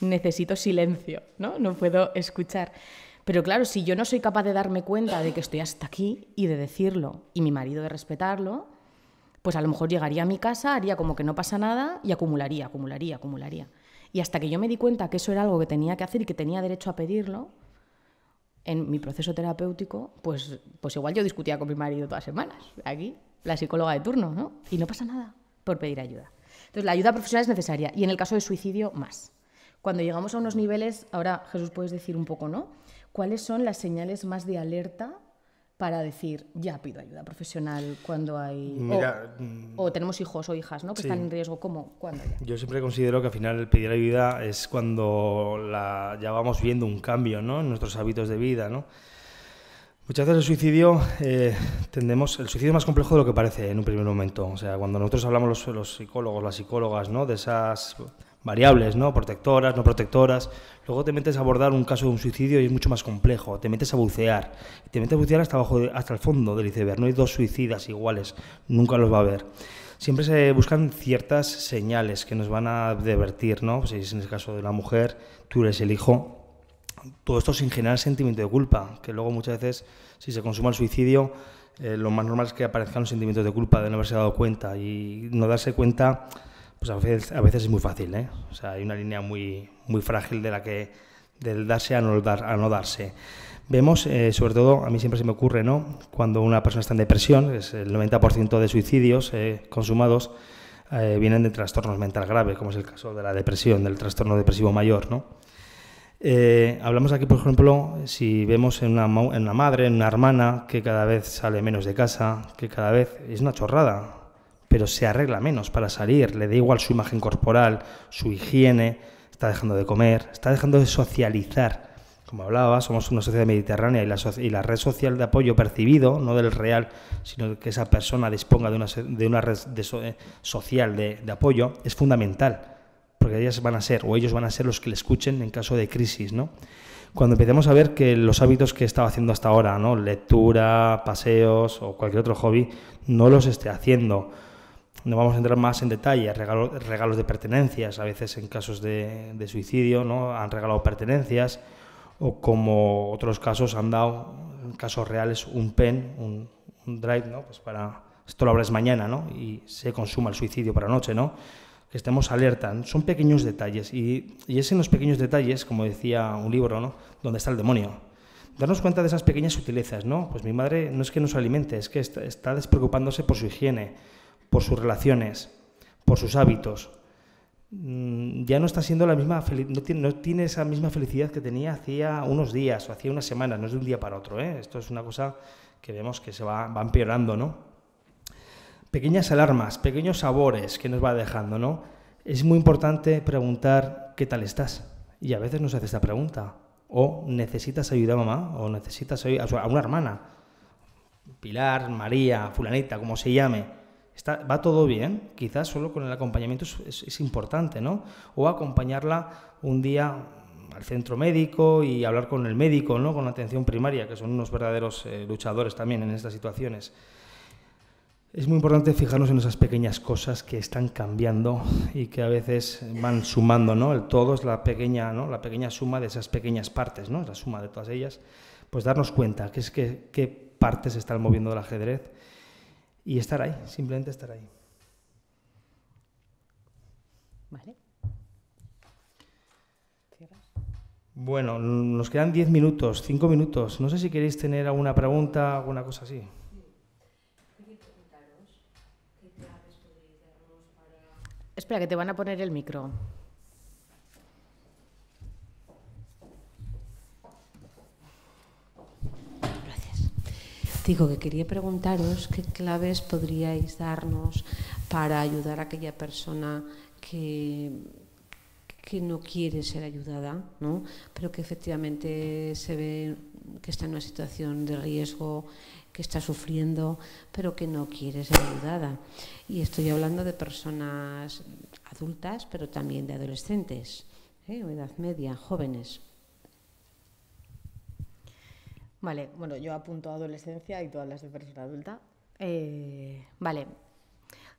necesito silencio, ¿no? No puedo escuchar. Pero claro, si yo no soy capaz de darme cuenta de que estoy hasta aquí y de decirlo y mi marido de respetarlo, pues a lo mejor llegaría a mi casa, haría como que no pasa nada y acumularía, acumularía, acumularía. Y hasta que yo me di cuenta que eso era algo que tenía que hacer y que tenía derecho a pedirlo, en mi proceso terapéutico, pues, pues igual yo discutía con mi marido todas semanas, aquí, la psicóloga de turno, ¿no? Y no pasa nada por pedir ayuda. Entonces, la ayuda profesional es necesaria y en el caso de suicidio, más. Cuando llegamos a unos niveles, ahora Jesús puedes decir un poco, ¿no? ¿Cuáles son las señales más de alerta para decir, ya pido ayuda profesional cuando hay... o, mm, tenemos hijos o hijas, ¿no? Que están en riesgo, ¿cómo? cuando Yo siempre considero que al final el pedir ayuda es cuando la, ya vamos viendo un cambio, ¿no? En nuestros hábitos de vida, ¿no? Muchas veces el suicidio eh, tendemos, el suicidio es más complejo de lo que parece en un primer momento. O sea, cuando nosotros hablamos los, los psicólogos, las psicólogas, ¿no? De esas variables, ¿no? Protectoras, no protectoras. Luego te metes a abordar un caso de un suicidio y es mucho más complejo. Te metes a bucear. Te metes a bucear hasta, abajo, hasta el fondo del iceberg. No hay dos suicidas iguales. Nunca los va a haber. Siempre se buscan ciertas señales que nos van a divertir, ¿no? Si es en el caso de la mujer, tú eres el hijo. Todo esto sin generar sentimiento de culpa, que luego muchas veces, si se consuma el suicidio, eh, lo más normal es que aparezcan los sentimientos de culpa de no haberse dado cuenta y no darse cuenta pues a veces, a veces es muy fácil, ¿eh? O sea, hay una línea muy, muy frágil de la que del darse a no, a no darse. Vemos, eh, sobre todo, a mí siempre se me ocurre, ¿no? Cuando una persona está en depresión, es el 90% de suicidios eh, consumados vienen de trastornos mentales graves, como es el caso de la depresión, del trastorno depresivo mayor, hablamos aquí, por ejemplo, si vemos en una, en una madre, en una hermana, que cada vez sale menos de casa, que cada vez es una chorrada, pero se arregla menos para salir, le da igual su imagen corporal, su higiene, está dejando de comer, está dejando de socializar. Como hablaba, somos una sociedad mediterránea y la, red social de apoyo percibido, no del real, sino que esa persona disponga de una, red eh, social de, apoyo, es fundamental porque ellas van a ser o ellos van a ser los que le escuchen en caso de crisis, ¿no? Cuando empezamos a ver que los hábitos que estaba haciendo hasta ahora, ¿no? Lectura, paseos o cualquier otro hobby, no los esté haciendo no vamos a entrar más en detalle, regalos de pertenencias, a veces en casos de, suicidio, ¿no? Han regalado pertenencias, o como otros casos han dado, en casos reales, un pen, un, drive, ¿no? Pues para, esto lo abres mañana, ¿no? Y se consuma el suicidio para noche, ¿no? Que estemos alerta. Son pequeños detalles, y, es en los pequeños detalles, como decía un libro, Donde está el demonio darnos cuenta de esas pequeñas sutilezas, ¿no? Pues mi madre no es que nos alimente, es que está, despreocupándose por su higiene por sus relaciones, por sus hábitos. Mm, ya no está siendo la misma, no tiene, no tiene esa misma felicidad que tenía hacía unos días o hacía unas semanas, no es de un día para otro. ¿eh? Esto es una cosa que vemos que se va, va empeorando, ¿no? Pequeñas alarmas, pequeños sabores que nos va dejando, ¿no? Es muy importante preguntar qué tal estás. Y a veces nos hace esta pregunta. O necesitas ayuda, mamá, o necesitas ayuda a una hermana. Pilar, María, fulanita, como se llame va todo bien, quizás solo con el acompañamiento es, importante, ¿no? O acompañarla un día al centro médico y hablar con el médico, ¿no? Con la atención primaria, que son unos verdaderos eh, luchadores también en estas situaciones. Es muy importante fijarnos en esas pequeñas cosas que están cambiando y que a veces van sumando, ¿no? El todo es la pequeña, ¿no? La pequeña suma de esas pequeñas partes, ¿no? La suma de todas ellas. Pues darnos cuenta que es qué partes están moviendo el ajedrez y estar ahí, simplemente estar ahí. Vale. Bueno, nos quedan 10 minutos, 5 minutos. No sé si queréis tener alguna pregunta, alguna cosa así. Espera, que te van a poner el micro. digo que quería preguntaros qué claves podríais darnos para ayudar a aquella persona que, que no quiere ser ayudada, pero que efectivamente se ve que está en una situación de riesgo, que está sufriendo, pero que no quiere ser ayudada. Y estoy hablando de personas adultas, pero también de adolescentes, ¿eh? edad media, jóvenes. Vale, bueno, yo apunto a adolescencia y todas las de persona adulta. Eh, vale,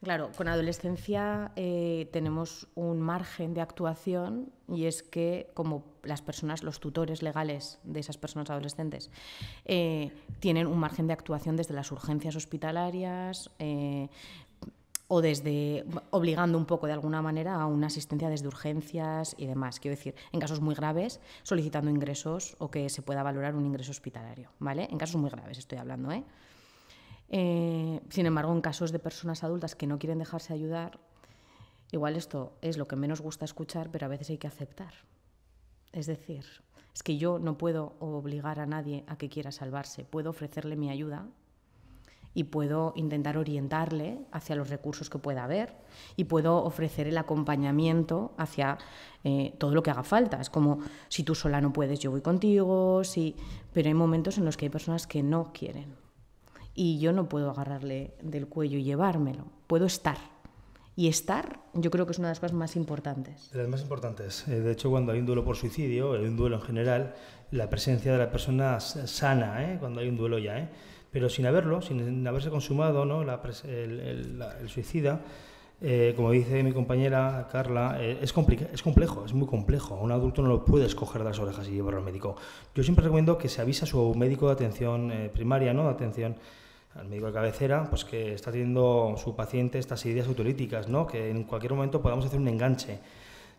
Claro, con adolescencia eh, tenemos un margen de actuación y es que como las personas, los tutores legales de esas personas adolescentes, eh, tienen un margen de actuación desde las urgencias hospitalarias, o desde obligando un poco de alguna manera a una asistencia desde urgencias y demás. Quiero decir, en casos muy graves, solicitando ingresos o que se pueda valorar un ingreso hospitalario, ¿vale? En casos muy graves estoy hablando, ¿eh? ¿eh? sin embargo, en casos de personas adultas que no quieren dejarse ayudar, igual esto es lo que menos gusta escuchar, pero a veces hay que aceptar. Es decir, es que yo no puedo obligar a nadie a que quiera salvarse, puedo ofrecerle mi ayuda y puedo intentar orientarle hacia los recursos que pueda haber y puedo ofrecer el acompañamiento hacia eh, todo lo que haga falta. Es como si tú sola no puedes, yo voy contigo, sí, pero hay momentos en los que hay personas que no quieren y yo no puedo agarrarle del cuello y llevármelo, puedo estar. Y estar, yo creo que es una de las cosas más importantes. De las más importantes. Eh, de hecho, cuando hay un duelo por suicidio, hay un duelo en general, la presencia de la persona sana, ¿eh? cuando hay un duelo ya, ¿eh? pero sin haberlo, sin haberse consumado ¿no? el, suicida, eh, como dice mi compañera Carla, eh, es, es complejo, es muy complejo. Un adulto no lo puede escoger de las orejas y llevarlo al médico. Yo siempre recomiendo que se avise a su médico de atención eh, primaria, ¿no? de atención al médico de cabecera, pues que está teniendo su paciente estas ideas autolíticas, ¿no? que en cualquier momento podamos hacer un enganche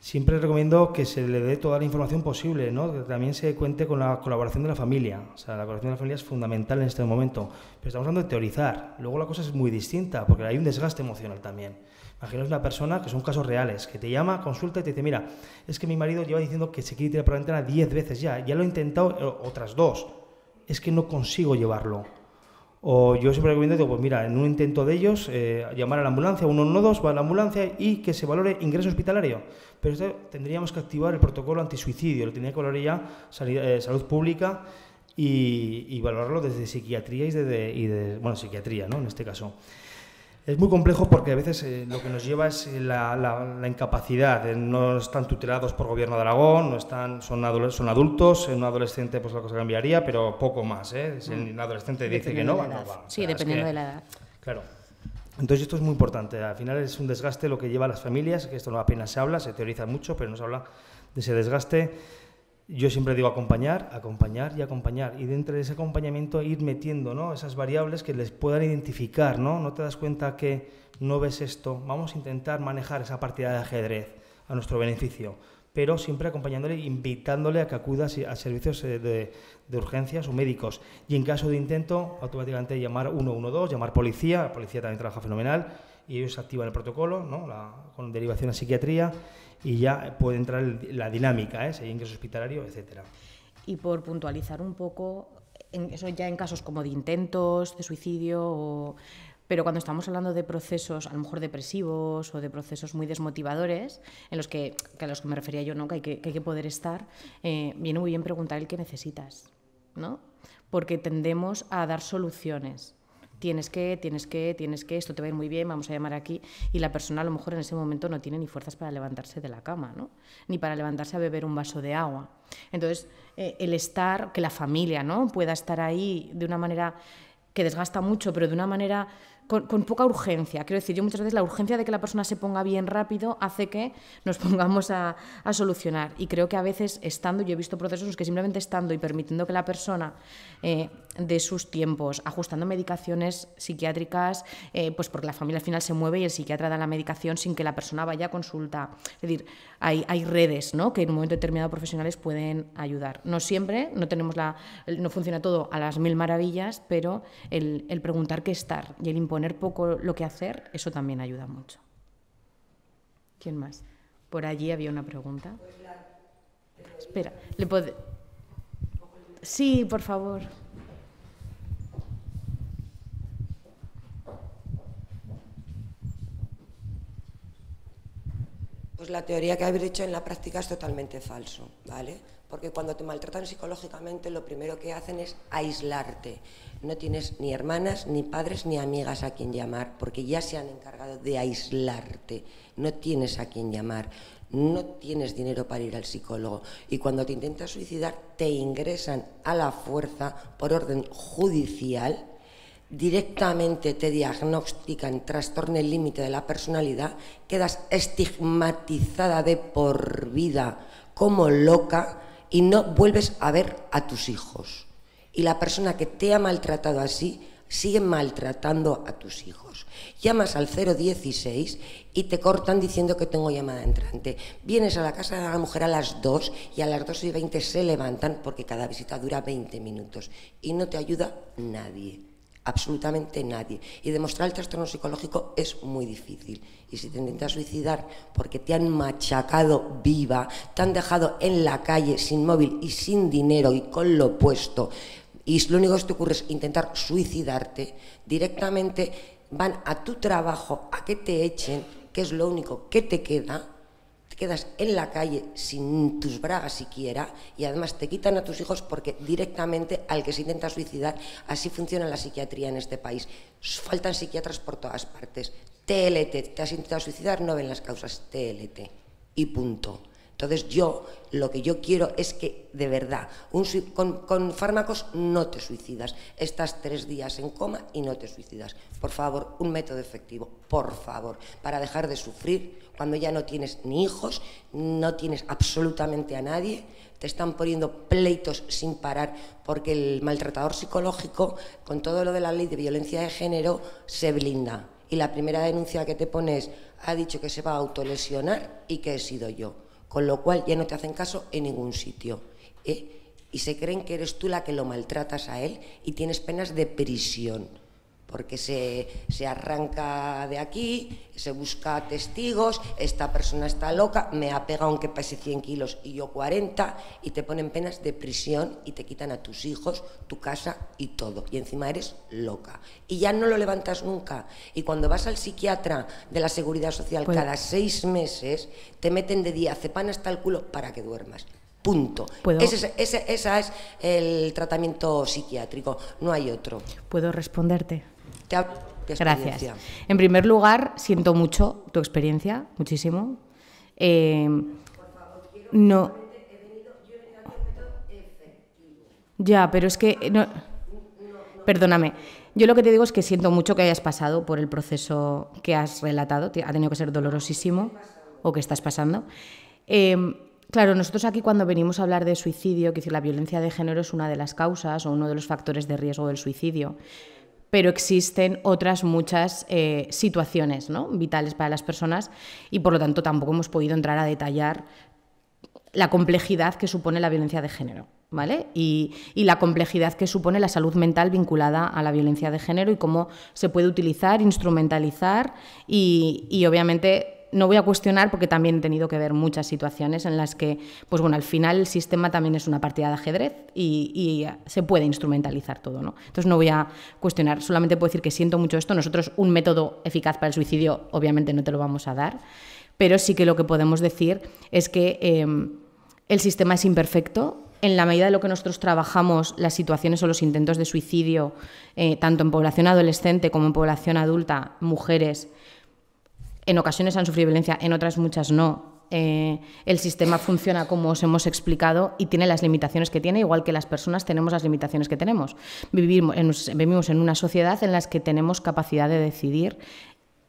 siempre recomiendo que se le dé toda la información posible, que también se cuente con la colaboración de la familia. O sea, la colaboración de la familia es fundamental en este momento. Pero estamos hablando de teorizar. Luego la cosa es muy distinta, porque hay un desgaste emocional también. Imaginaos una persona que son casos reales, que te llama, consulta y te dice, mira, es que mi marido lleva diciendo que se quiere tirar por la ventana 10 veces ya, ya lo he intentado eh, otras dos, es que no consigo llevarlo. O yo siempre recomiendo, digo, pues mira, en un intento de ellos, eh, llamar a la ambulancia, 112, va a la ambulancia y que se valore ingreso hospitalario. Pero esto tendríamos que activar el protocolo antisuicidio, lo tendría que valorar ya eh, salud pública y, valorarlo desde psiquiatría y desde, de, bueno, psiquiatría, ¿no? En este caso. Es muy complejo porque a veces eh, lo que nos lleva es eh, la, incapacidad. no están tutelados por gobierno de Aragón, no están, son, son adultos. En un adolescente, pues la cosa cambiaría, pero poco más. ¿eh? Si un mm. adolescente dice que no, no va. Sí, dependiendo de la edad. Claro. Entonces, esto es muy importante. Al final es un desgaste lo que lleva a las familias, que esto no apenas se habla, se teoriza mucho, pero no se habla de ese desgaste yo siempre digo acompañar, acompañar y acompañar. Y dentro de ese acompañamiento ir metiendo ¿no? esas variables que les puedan identificar, ¿no? No te das cuenta que no ves esto. Vamos a intentar manejar esa partida de ajedrez a nuestro beneficio, pero siempre acompañándole, invitándole a que acuda a servicios eh, de, urgencias o médicos. Y en caso de intento, automáticamente llamar 112, llamar policía, la policía también trabaja fenomenal, y ellos activan el protocolo, ¿no? con derivación a psiquiatría y ya puede entrar la dinámica, ¿eh? ingreso hospitalario, etcétera. Y por puntualizar un poco, eso ya en casos como de intentos, de suicidio, pero cuando estamos hablando de procesos a lo mejor depresivos o de procesos muy desmotivadores, en los que, a los que me refería yo, ¿no? que, hay que, hay que poder estar, eh, viene muy bien preguntar el qué necesitas, ¿no? porque tendemos a dar soluciones tienes que, tienes que, tienes que, esto te va a ir muy bien, vamos a llamar aquí, y la persona a lo mejor en ese momento no tiene ni fuerzas para levantarse de la cama, ¿no? Ni para levantarse a beber un vaso de agua. Entonces, eh, el estar, que la familia, ¿no? Pueda estar ahí de una manera que desgasta mucho, pero de una manera con, poca urgencia. Quiero decir, yo muchas veces la urgencia de que la persona se ponga bien rápido hace que nos *laughs* pongamos a, solucionar. Y creo que a veces estando, yo he visto procesos en los que simplemente estando y permitiendo que la persona eh, de sus tiempos, ajustando medicaciones psiquiátricas, eh, pues porque la familia al final se mueve y el psiquiatra da la medicación sin que la persona vaya a consulta. Es decir, hay, hay redes ¿no? que en un momento determinado profesionales pueden ayudar. No siempre, no tenemos la, no funciona todo a las mil maravillas, pero el, el preguntar qué estar y el Poner poco lo que hacer, eso también ayuda mucho. ¿Quién más? Por allí había una pregunta. Espera, le puedo... Sí, por favor. Pues la teoría que habéis dicho en la práctica es totalmente falso, ¿vale? porque cuando te maltratan psicológicamente lo primero que hacen es aislarte. No tienes ni hermanas, ni padres, ni amigas a quien llamar, porque ya se han encargado de aislarte. No tienes a quien llamar, no tienes dinero para ir al psicólogo. Y cuando te intentas suicidar, te ingresan a la fuerza por orden judicial directamente te diagnostican trastorno el límite de la personalidad, quedas estigmatizada de por vida como loca, y no vuelves a ver a tus hijos. Y la persona que te ha maltratado así sigue maltratando a tus hijos. Llamas al 016 y te cortan diciendo que tengo llamada entrante. Vienes a la casa de la mujer a las 2 y a las 2 y 20 se levantan porque cada visita dura 20 minutos y no te ayuda nadie absolutamente nadie. Y demostrar el trastorno psicológico es muy difícil. Y si te intentas suicidar porque te han machacado viva, te han dejado en la calle sin móvil y sin dinero y con lo puesto, y lo único que te ocurre es intentar suicidarte, directamente van a tu trabajo a que te echen, que es lo único que te queda, quedas en la calle sin tus bragas siquiera y además te quitan a tus hijos porque directamente al que se intenta suicidar, así funciona la psiquiatría en este país. Faltan psiquiatras por todas partes. TLT, te has intentado suicidar, no ven las causas, TLT. Y punto. Entonces yo lo que yo quiero es que, de verdad, con, con, fármacos no te suicidas. Estás tres días en coma y no te suicidas. Por favor, un método efectivo, por favor, para dejar de sufrir cuando ya no tienes ni hijos, no tienes absolutamente a nadie, te están poniendo pleitos sin parar porque el maltratador psicológico, con todo lo de la ley de violencia de género, se blinda. Y la primera denuncia que te pones ha dicho que se va a autolesionar y que he sido yo con lo cual ya no te hacen caso en ningún sitio. ¿eh? Y se creen que eres tú la que lo maltratas a él y tienes penas de prisión porque se, arranca de aquí, se busca testigos, esta persona está loca, me ha pegado aunque pese 100 kilos y yo 40, y te ponen penas de prisión y te quitan a tus hijos, tu casa y todo. Y encima eres loca. Y ya no lo levantas nunca. Y cuando vas al psiquiatra de la Seguridad Social pues cada seis meses, te meten de día, cepan hasta el culo para que duermas. Punto. Ese, ese, ese es el tratamiento psiquiátrico, no hay otro. ¿Puedo responderte? Gracias. En primer lugar, siento mucho tu experiencia, muchísimo. Eh, no. Ya, pero es que. perdóname. Yo lo que te digo es que siento mucho que hayas pasado por el proceso que has relatado. Ha tenido que ser dolorosísimo o que estás pasando. Em, claro, nosotros aquí cuando venimos a hablar de suicidio, que decir, la violencia de género es una de las causas o uno de los factores de riesgo del suicidio pero existen otras muchas eh, situaciones ¿no? vitales para las personas y por lo tanto tampoco hemos podido entrar a detallar la complejidad que supone la violencia de género. ¿Vale? Y, la complejidad que supone la salud mental vinculada a la violencia de género y cómo se puede utilizar, instrumentalizar y, y obviamente no voy a cuestionar porque también he tenido que ver muchas situaciones en las que, pues bueno, al final el sistema también es una partida de ajedrez y, se puede instrumentalizar todo, ¿no? Entonces no voy a cuestionar, solamente puedo decir que siento mucho esto. Nosotros un método eficaz para el suicidio obviamente no te lo vamos a dar, pero sí que lo que podemos decir es que em, el sistema es imperfecto, en la medida de lo que nosotros trabajamos las situaciones o los intentos de suicidio, eh, tanto en población adolescente como en población adulta, mujeres, en ocasiones han sufrido violencia, en otras muchas no. Eh, el sistema funciona como os hemos explicado y tiene las limitaciones que tiene, igual que las personas tenemos las limitaciones que tenemos. Vivimos en, una sociedad en la que tenemos capacidad de decidir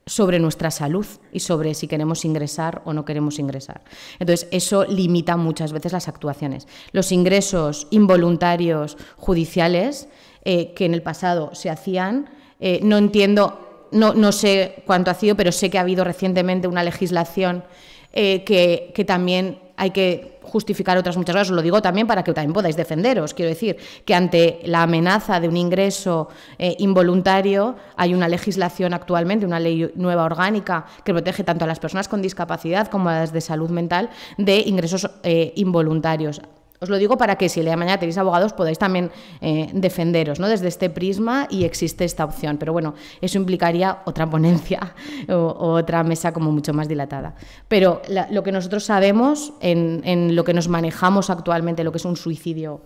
sobre nuestra salud y sobre si queremos ingresar o no queremos ingresar. Entonces, eso limita muchas veces las actuaciones. Los ingresos involuntarios judiciales eh, que en el pasado se hacían, eh, no entiendo no, sé cuánto ha sido, pero sé que ha habido recientemente una legislación eh, que, también hay que justificar otras muchas cosas. lo digo también para que también podáis defenderos. Quiero decir que ante la amenaza de un ingreso eh, involuntario hay una legislación actualmente, una ley nueva orgánica que protege tanto a las personas con discapacidad como a las de salud mental de ingresos eh, involuntarios. Os lo digo para que si el día de mañana tenéis abogados podáis también eh, defenderos ¿no? desde este prisma y existe esta opción. Pero bueno, eso implicaría otra ponencia *laughs* o, otra mesa como mucho más dilatada. Pero lo que nosotros sabemos en, lo que nos manejamos actualmente, lo que es un suicidio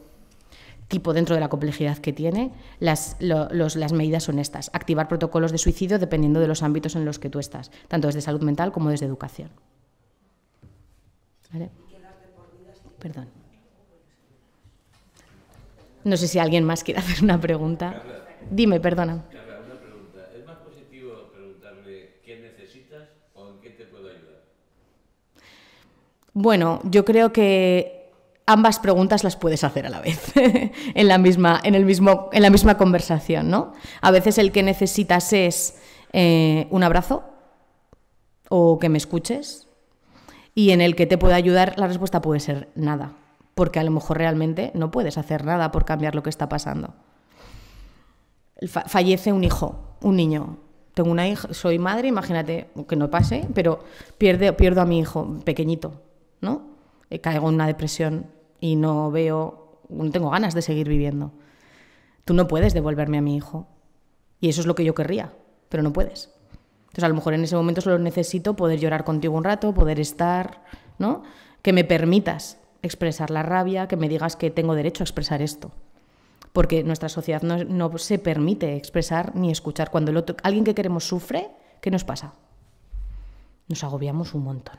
tipo dentro de la complejidad que tiene, las, las, medidas son estas. Activar protocolos de suicidio dependiendo de los ámbitos en los que tú estás, tanto desde salud mental como desde educación. Perdón. No sé si alguien más quiere *laughs* hacer una pregunta. Dime, perdona. una pregunta. ¿Es más positivo preguntarle qué necesitas o en qué te puedo ayudar? Bueno, yo creo que ambas preguntas las puedes hacer a la vez *laughs* en la misma el mismo en la misma conversación, ¿no? A veces el que necesitas es eh, un abrazo o que me escuches y en el que te pueda ayudar la respuesta puede ser nada porque a lo mejor realmente no puedes hacer nada por cambiar lo que está pasando. fallece un hijo, un niño. Tengo una hija, soy madre, imagínate que no pase, pero pierde, pierdo a mi hijo pequeñito, ¿no? Eh, caigo en una depresión y no veo, no tengo ganas de seguir viviendo. Tú no puedes devolverme a mi hijo. Y eso es lo que yo querría, pero no puedes. Entonces, a lo mejor en ese momento solo necesito poder llorar contigo un rato, poder estar, ¿no? Que me permitas expresar la rabia, que me digas que tengo derecho a expresar esto. Porque nuestra sociedad no, se permite expresar ni escuchar. Cuando el otro, alguien que queremos sufre, ¿qué nos pasa? Nos agobiamos un montón.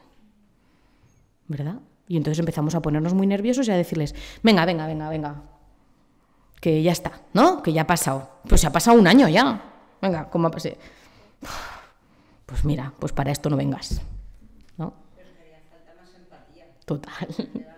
¿Verdad? Y entonces empezamos a ponernos muy nerviosos y a decirles, venga, venga, venga, venga, que ya está, ¿no? Que ya ha pasado. Pues se ha pasado un año ya. Venga, ¿cómo ha pasado? Pues mira, pues para esto no vengas. ¿No? falta más empatía. Total. *laughs*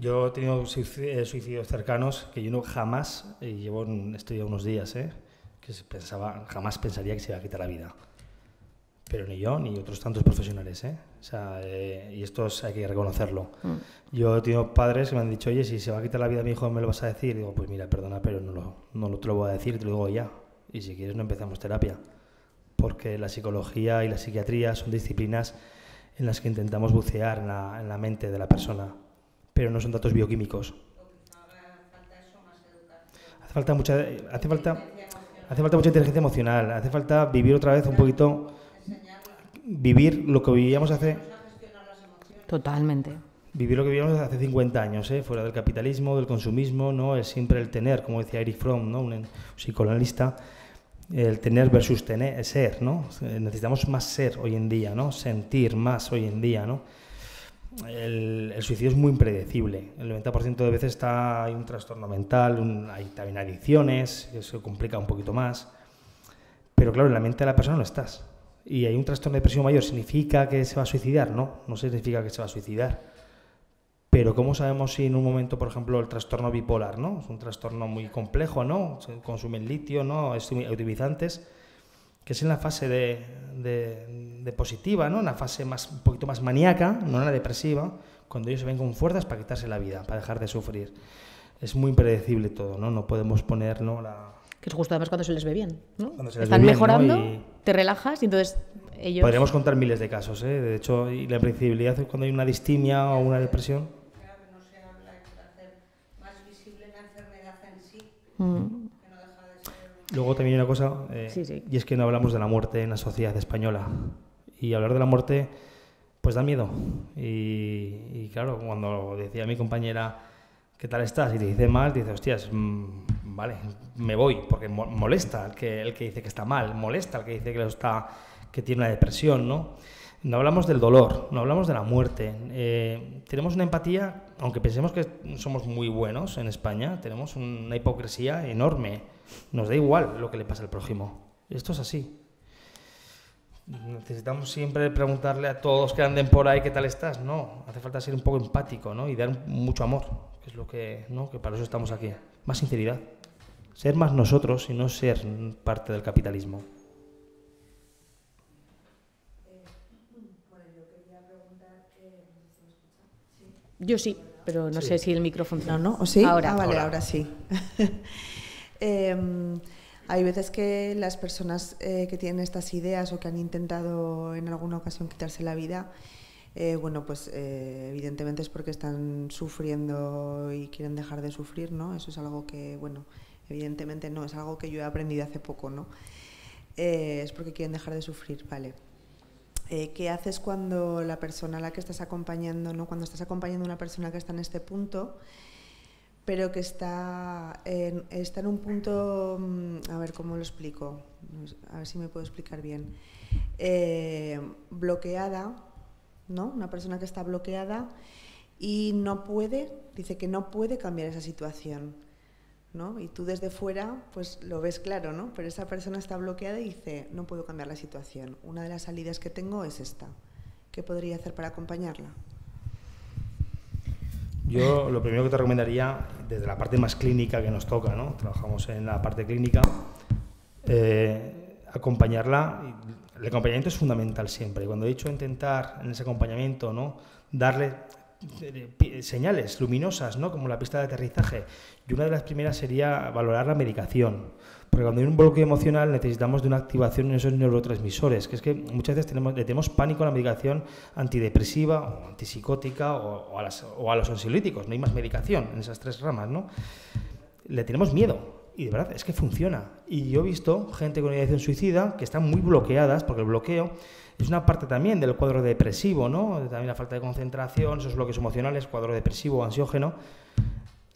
Yo he tenido eh, suicidios cercanos que yo no jamás, y llevo ya este unos días, eh, que pensaba, jamás pensaría que se iba a quitar la vida. Pero ni yo, ni otros tantos profesionales, eh. O sea, y esto hay que reconocerlo. Mm. Yo he tenido padres que me han dicho, oye, si se va a quitar la vida a mi hijo, ¿me lo vas a decir? Y digo, pues mira, perdona, pero no, lo, no lo, te lo voy a decir, te lo digo ya. Y si quieres no empezamos terapia. Porque la psicología y la psiquiatría son disciplinas en las que intentamos bucear en la mente de la persona pero no son datos bioquímicos. Hace falta mucha, hace falta, hace falta mucha inteligencia emocional, hace falta vivir otra vez un poquito, vivir lo que vivíamos hace. Totalmente. Vivir lo que vivíamos hace 50 años, ¿eh? fuera del capitalismo, del consumismo, no es siempre el tener, como decía Eric Fromm, ¿no? un psicoanalista, el tener versus tener, ser, ¿no? Necesitamos más ser hoy en día, ¿no? Sentir más hoy en día, ¿no? el, suicidio es muy impredecible. El 90% de veces está, hay un trastorno mental, hay también adicciones, eso complica un poquito más. Pero claro, en la mente de la persona no estás. Y hay un trastorno de presión mayor, ¿significa que se va a suicidar? No, no significa que se va a suicidar. Pero ¿cómo sabemos si en un momento, por ejemplo, el trastorno bipolar, ¿no? Es un trastorno muy complejo, ¿no? consumen litio, ¿no? Es utilizantes que es en la fase de, positiva, ¿no? En la fase más, un poquito más maníaca, no en la depresiva, cuando ellos se ven con fuerzas para quitarse la vida, para dejar de sufrir. Es muy impredecible todo, ¿no? No podemos poner ¿no? la... Que es justo además cuando se les ve bien, ¿no? Cuando se les Están ve bien, mejorando, te relajas y entonces ellos... Podríamos contar miles de casos, ¿eh? De hecho, y la impredecibilidad es cuando hay una distimia o una depresión. Mm. Luego también hay una cosa, eh, y es que no hablamos de la muerte en la sociedad española. Y hablar de la muerte, pues da miedo. Y, claro, cuando decía mi compañera, ¿qué tal estás? Y te dice mal, dice, hostias, mm, vale, me voy, porque molesta el que, el que dice que está mal, molesta el que dice que, está, que tiene una depresión, ¿no? No hablamos del dolor, no hablamos de la muerte. Eh, tenemos una empatía, aunque pensemos que somos muy buenos en España, tenemos una hipocresía enorme nos da igual lo que le pasa al prójimo. Esto es así. Necesitamos siempre preguntarle a todos que anden por ahí qué tal estás. No, hace falta ser un poco empático ¿no? y dar mucho amor, que es lo que, ¿no? que para eso estamos aquí. Más sinceridad. Ser más nosotros y no ser parte del capitalismo. Yo sí, pero no sé si el micrófono. funciona no. ¿O sí? ahora ah, sí. *laughs* Em, hay veces que las personas eh, que tienen estas ideas o que han intentado en alguna ocasión quitarse la vida, eh, bueno, pues eh, evidentemente es porque están sufriendo y quieren dejar de sufrir, ¿no? Eso es algo que, bueno, evidentemente no, es algo que yo he aprendido hace poco, ¿no? es porque quieren dejar de sufrir, vale. qué haces cuando la persona a la que estás acompañando, ¿no? cuando estás acompañando a una persona que está en este punto, pero que está en, está en un punto, mm, a ver cómo lo explico, a ver si me puedo explicar bien, eh, bloqueada, ¿no? Una persona que está bloqueada y no puede, dice que no puede cambiar esa situación, ¿no? Y tú desde fuera, pues lo ves claro, ¿no? Pero esa persona está bloqueada y dice, no puedo cambiar la situación. Una de las salidas que tengo es esta. ¿Qué podría hacer para acompañarla? Yo lo primero que te recomendaría, desde la parte más clínica que nos toca, ¿no? trabajamos en la parte clínica, eh, acompañarla. El acompañamiento es fundamental siempre. cuando he dicho intentar en ese acompañamiento, ¿no? darle eh, señales luminosas, ¿no? como la pista de aterrizaje. Y una de las primeras sería valorar la medicación. Porque cuando hay un bloqueo emocional necesitamos de una activación en esos neurotransmisores, que es que muchas veces tenemos, le tenemos pánico a la medicación antidepresiva o antipsicótica o, a los ansiolíticos, no hay más medicación en esas tres ramas, ¿no? Le tenemos miedo. Y de verdad, es que funciona. Y yo he visto gente con ideación suicida que están muy bloqueadas, porque el bloqueo es una parte también del cuadro depresivo, ¿no? También la falta de concentración, esos bloques emocionales, cuadro depresivo, ansiógeno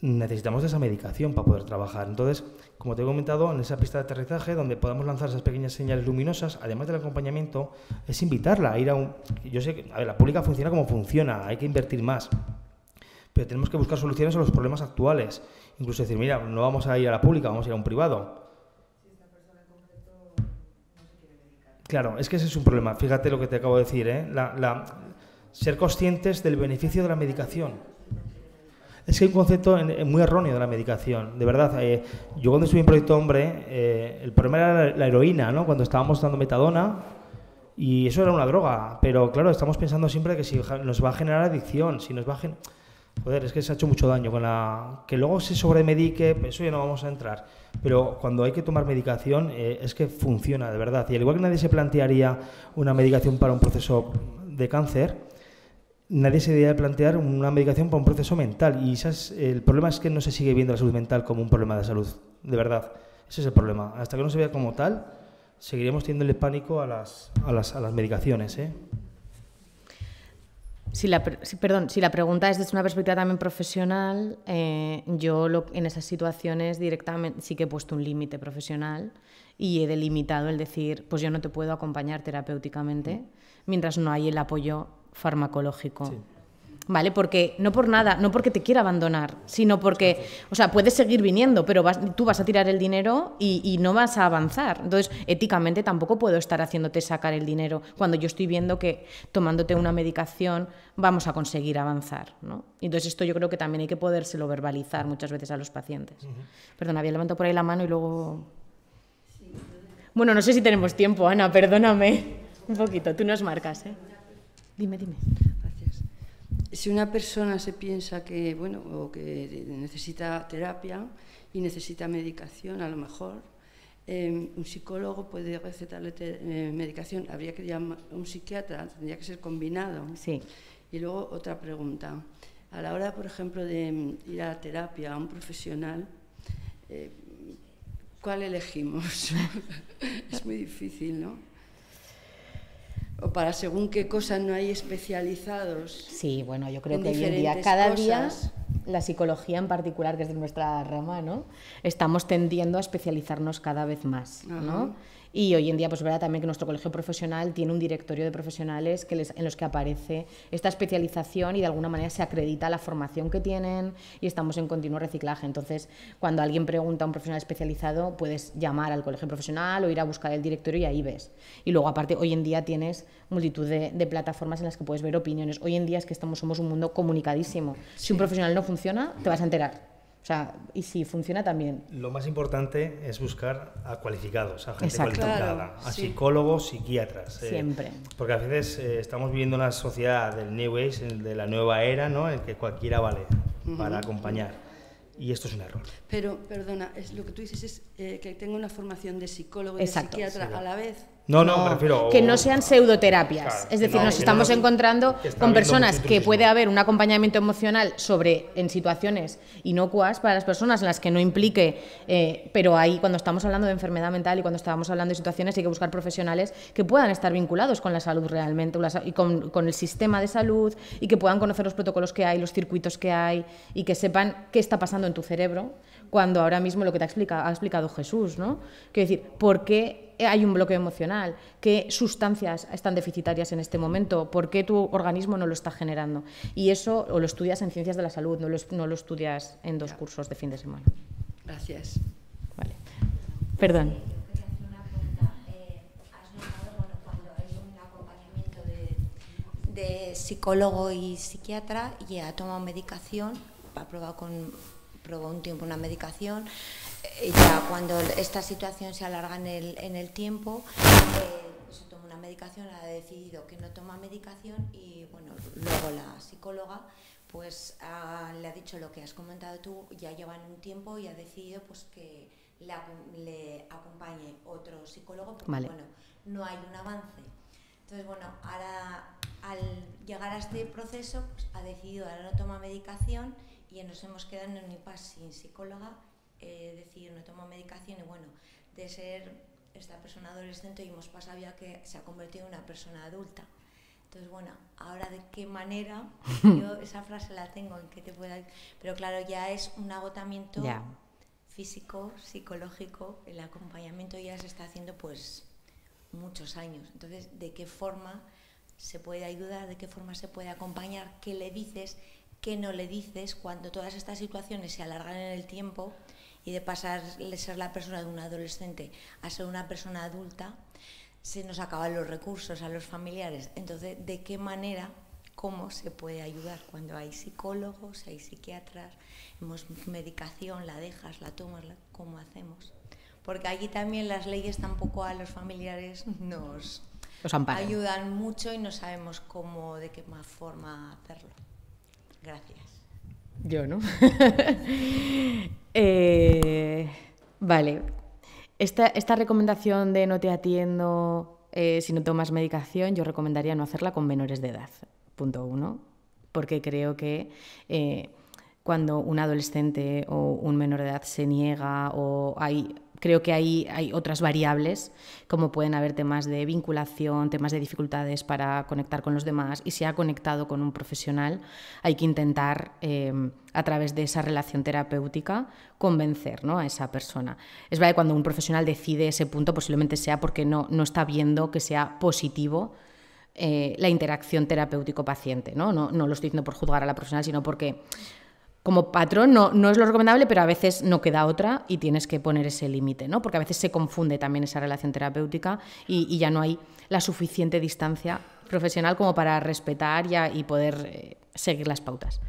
necesitamos de esa medicación para poder trabajar. Entonces, como te he comentado, en esa pista de aterrizaje donde podamos lanzar esas pequeñas señales luminosas, además del acompañamiento, es invitarla a ir a un... Yo sé que a ver, la pública funciona como funciona, hay que invertir más, pero tenemos que buscar soluciones a los problemas actuales. Incluso decir, mira, no vamos a ir a la pública, vamos a ir a un privado. Claro, es que ese es un problema. Fíjate lo que te acabo de decir, ¿eh? ser conscientes del beneficio de la medicación. Es que hay un concepto muy erróneo de la medicación. De verdad, eh, yo cuando estuve en Proyecto Hombre, eh, el problema era la, heroína, ¿no? Cuando estábamos dando metadona, y eso era una droga. Pero claro, estamos pensando siempre que si nos va a generar adicción, si nos va a Joder, es que se ha hecho mucho daño con la... Que luego se sobremedique, eso ya no vamos a entrar. Pero cuando hay que tomar medicación, eh, es que funciona, de verdad. Y al igual que nadie se plantearía una medicación para un proceso de cáncer, nadie se debería plantear una medicación para un proceso mental. Y el problema es que no se sigue viendo la salud mental como un problema de salud, de verdad. Ese es el problema. Hasta que no se vea como tal, seguiremos el pánico a las, a las, a las medicaciones. ¿eh? Si la, perdón, si la pregunta es desde una perspectiva también profesional, eh, yo lo, en esas situaciones directamente sí que he puesto un límite profesional y he delimitado el decir, pues yo no te puedo acompañar terapéuticamente mientras no hay el apoyo farmacológico. ¿Vale? Porque no por nada, no porque te quiera abandonar, sino porque, o sea, puedes seguir viniendo, pero tú vas a tirar el dinero y, no vas a avanzar. Entonces, éticamente tampoco puedo estar haciéndote sacar el dinero cuando yo estoy viendo que tomándote una medicación vamos a conseguir avanzar, ¿no? Entonces, esto yo creo que también hay que podérselo verbalizar muchas veces a los pacientes. Perdona, había levantado por ahí la mano y luego... Bueno, no sé si tenemos tiempo, Ana, perdóname. Un poquito, tú nos marcas, ¿eh? Dime, dime. Gracias. Si una persona se piensa que, bueno, que necesita terapia y necesita medicación, a lo mejor em, un psicólogo puede recetarle eh, medicación. Habría que llamar a un psiquiatra, tendría que ser combinado. Sí. Y luego otra pregunta. A la hora, por ejemplo, de em, ir a terapia a un profesional, eh, ¿cuál elegimos? *laughs* es muy difícil, ¿no? o para según qué cosas no hay especializados. Sí, bueno, yo creo que hoy en día, cada día, la psicología en particular, que es de nuestra rama, ¿no? Estamos tendiendo a especializarnos cada vez más, ¿no? Y hoy en día, pues verdad también que nuestro colegio profesional tiene un directorio de profesionales que en los que aparece esta especialización y de alguna manera se acredita la formación que tienen y estamos en continuo reciclaje. Entonces, cuando alguien pregunta a un profesional especializado, puedes llamar al colegio profesional o ir a buscar el directorio y ahí ves. Y luego, aparte, hoy en día tienes multitud de, de plataformas en las que puedes ver opiniones. Hoy en día es que estamos, somos un mundo comunicadísimo. Si un profesional no funciona, te vas a enterar. O sea, y si funciona también. Lo más importante es buscar a cualificados, a gente cualificada, a psicólogos, psiquiatras. Eh. Siempre. porque a veces eh, estamos viviendo una sociedad del New Age, de la nueva era, ¿no? En que cualquiera vale para acompañar. Y esto es un error. Pero, perdona, es, lo que tú dices es eh, que tengo una formación de psicólogo y psiquiatra a la vez. No, no, prefiero... Que no sean pseudoterapias. es decir, nos estamos encontrando con personas que puede haber un acompañamiento emocional sobre en situaciones inocuas para las personas en las que no implique, eh, pero ahí cuando estamos hablando de enfermedad mental y cuando estamos hablando de situaciones hay que buscar profesionales que puedan estar vinculados con la salud realmente y con, el sistema de salud y que puedan conocer los protocolos que hay, los circuitos que hay y que sepan qué está pasando en tu cerebro cuando ahora mismo lo que te ha ha explicado Jesús, ¿no? Quiero decir, ¿por qué eh, hay un bloqueo emocional, qué sustancias están deficitarias en este momento, por qué tu organismo no lo está generando. Y eso o lo estudias en ciencias de la salud, no lo, no lo estudias en dos cursos de fin de semana. Gracias. Vale. Perdón. Eh, eh, de psicólogo y psiquiatra y ha tomado medicación, ha probado, con, probó un tiempo una medicación eh, ya cuando esta situación se alarga en el, tiempo, eh, se toma una medicación, ha decidido que no toma medicación y bueno, luego la psicóloga pues le ha dicho lo que has comentado tú, ya llevan un tiempo y ha decidido pues, que le, acompañe otro psicólogo porque bueno, no hay un avance. Entonces, bueno, ahora al llegar a este proceso pues, ha decidido ahora no toma medicación y nos hemos quedado en un impasse sin psicóloga eh, decir no tomo ...y bueno, de ser esta persona adolescente y hemos pasado pues, ya que se ha convertido en una persona adulta. Entonces, bueno, ahora de qué manera, *laughs* yo esa frase la tengo en que te pueda... Pero claro, ya es un agotamiento físico, psicológico, el acompañamiento ya se está haciendo pues muchos años. Entonces, ¿de qué forma se puede ayudar? ¿De qué forma se puede acompañar? ¿Qué le dices? ¿Qué no le dices? Cuando todas estas situaciones se alargan en el tiempo, y de pasar de ser la persona de un adolescente a ser una persona adulta, se nos acaban los recursos a los familiares. Entonces, ¿de qué manera, cómo se puede ayudar cuando hay psicólogos, hay psiquiatras, hemos medicación, la dejas, la tomas, cómo hacemos? Porque allí también las leyes tampoco a los familiares nos ayudan mucho y no sabemos cómo, de qué más forma hacerlo. Gracias. Yo, ¿no? *laughs* Eh, vale. Esta, esta, recomendación de no te atiendo eh, si no tomas medicación, yo recomendaría no hacerla con menores de edad. Punto uno. Porque creo que eh, cuando un adolescente o un menor de edad se niega o hay Creo que ahí hay otras variables, como pueden haber temas de vinculación, temas de dificultades para conectar con los demás. Y si ha conectado con un profesional, hay que intentar, em, a través de esa relación terapéutica, convencer ¿no? a esa persona. Es verdad que cuando un profesional decide ese punto, posiblemente sea porque no, no está viendo que sea positivo eh, la interacción terapéutico-paciente. ¿no? No, no lo estoy diciendo por juzgar a la profesional, sino porque como patrón no, es lo recomendable, pero a veces no queda otra y tienes que poner ese límite, ¿no? Porque a veces se confunde también esa relación terapéutica y, ya no hay la suficiente distancia profesional como para respetar y, y poder eh, seguir las pautas.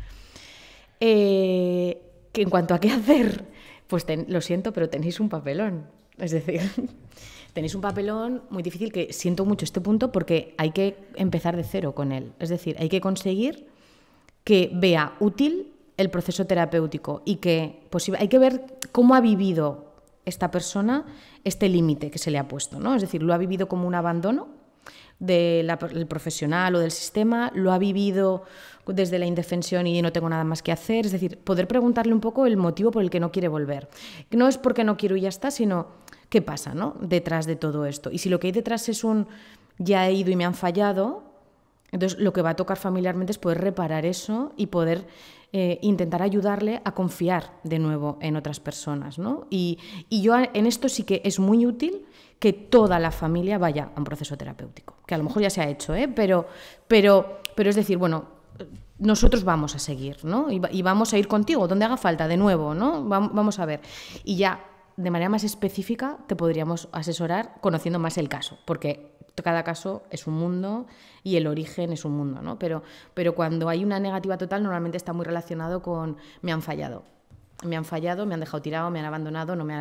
Eh, que en cuanto a qué hacer, pues lo siento, pero tenéis un papelón. Es decir, *laughs* tenéis un papelón muy difícil que siento mucho este punto porque hay que empezar de cero con él. Es decir, hay que conseguir que vea útil el proceso terapéutico y que pues, hay que ver cómo ha vivido esta persona este límite que se le ha puesto, ¿no? Es decir, lo ha vivido como un abandono del profesional o del sistema, lo ha vivido desde la indefensión y no tengo nada más que hacer, es decir, poder preguntarle un poco el motivo por el que no quiere volver. No es porque no quiero y ya está, sino qué pasa ¿no? detrás de todo esto. Y si lo que hay detrás es un ya he ido y me han fallado, entonces lo que va a tocar familiarmente es poder reparar eso y poder eh, intentar ayudarle a confiar de nuevo en otras personas. ¿no? Y, yo en esto sí que es muy útil que toda la familia vaya a un proceso terapéutico, que a lo mejor ya se ha hecho, ¿eh? pero, pero, pero es decir, bueno, nosotros vamos a seguir, ¿no? Y, vamos a ir contigo, donde haga falta, de nuevo, ¿no? vamos a ver. Y ya, de manera más específica, te podríamos asesorar conociendo más el caso, porque cada caso es un mundo y el origen es un mundo, ¿no? Pero, pero cuando hay una negativa total normalmente está muy relacionado con me han fallado. Me han fallado, me han dejado tirado, me han abandonado, no me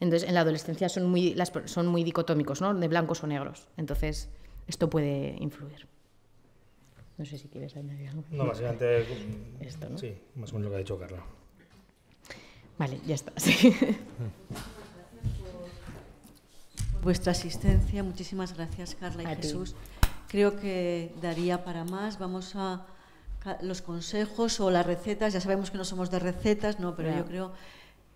Entonces, en la adolescencia son muy, las, son muy dicotómicos, ¿no? De blancos o negros. Entonces, esto puede influir. No sé si quieres añadir algo. No, *laughs* ¿no? más o menos lo que ha dicho Carla. Vale, ya está. *laughs* Mm vuestra asistencia. Muchísimas gracias, Carla y Jesús. Creo que daría para más. Vamos a los consejos o las recetas. Ya sabemos que no somos de recetas, no, pero yo creo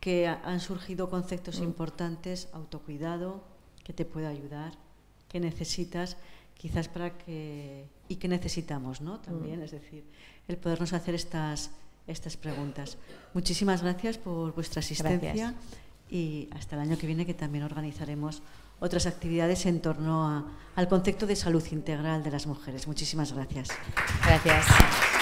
que han surgido conceptos mm. importantes, autocuidado, que te puede ayudar, que necesitas, quizás para que y que necesitamos, ¿no? También, mm. es decir, el podernos hacer estas estas preguntas. Muchísimas gracias por vuestra asistencia y hasta el año que viene que también organizaremos otras actividades en torno al concepto de salud integral de las mujeres. Muchísimas gracias. Gracias.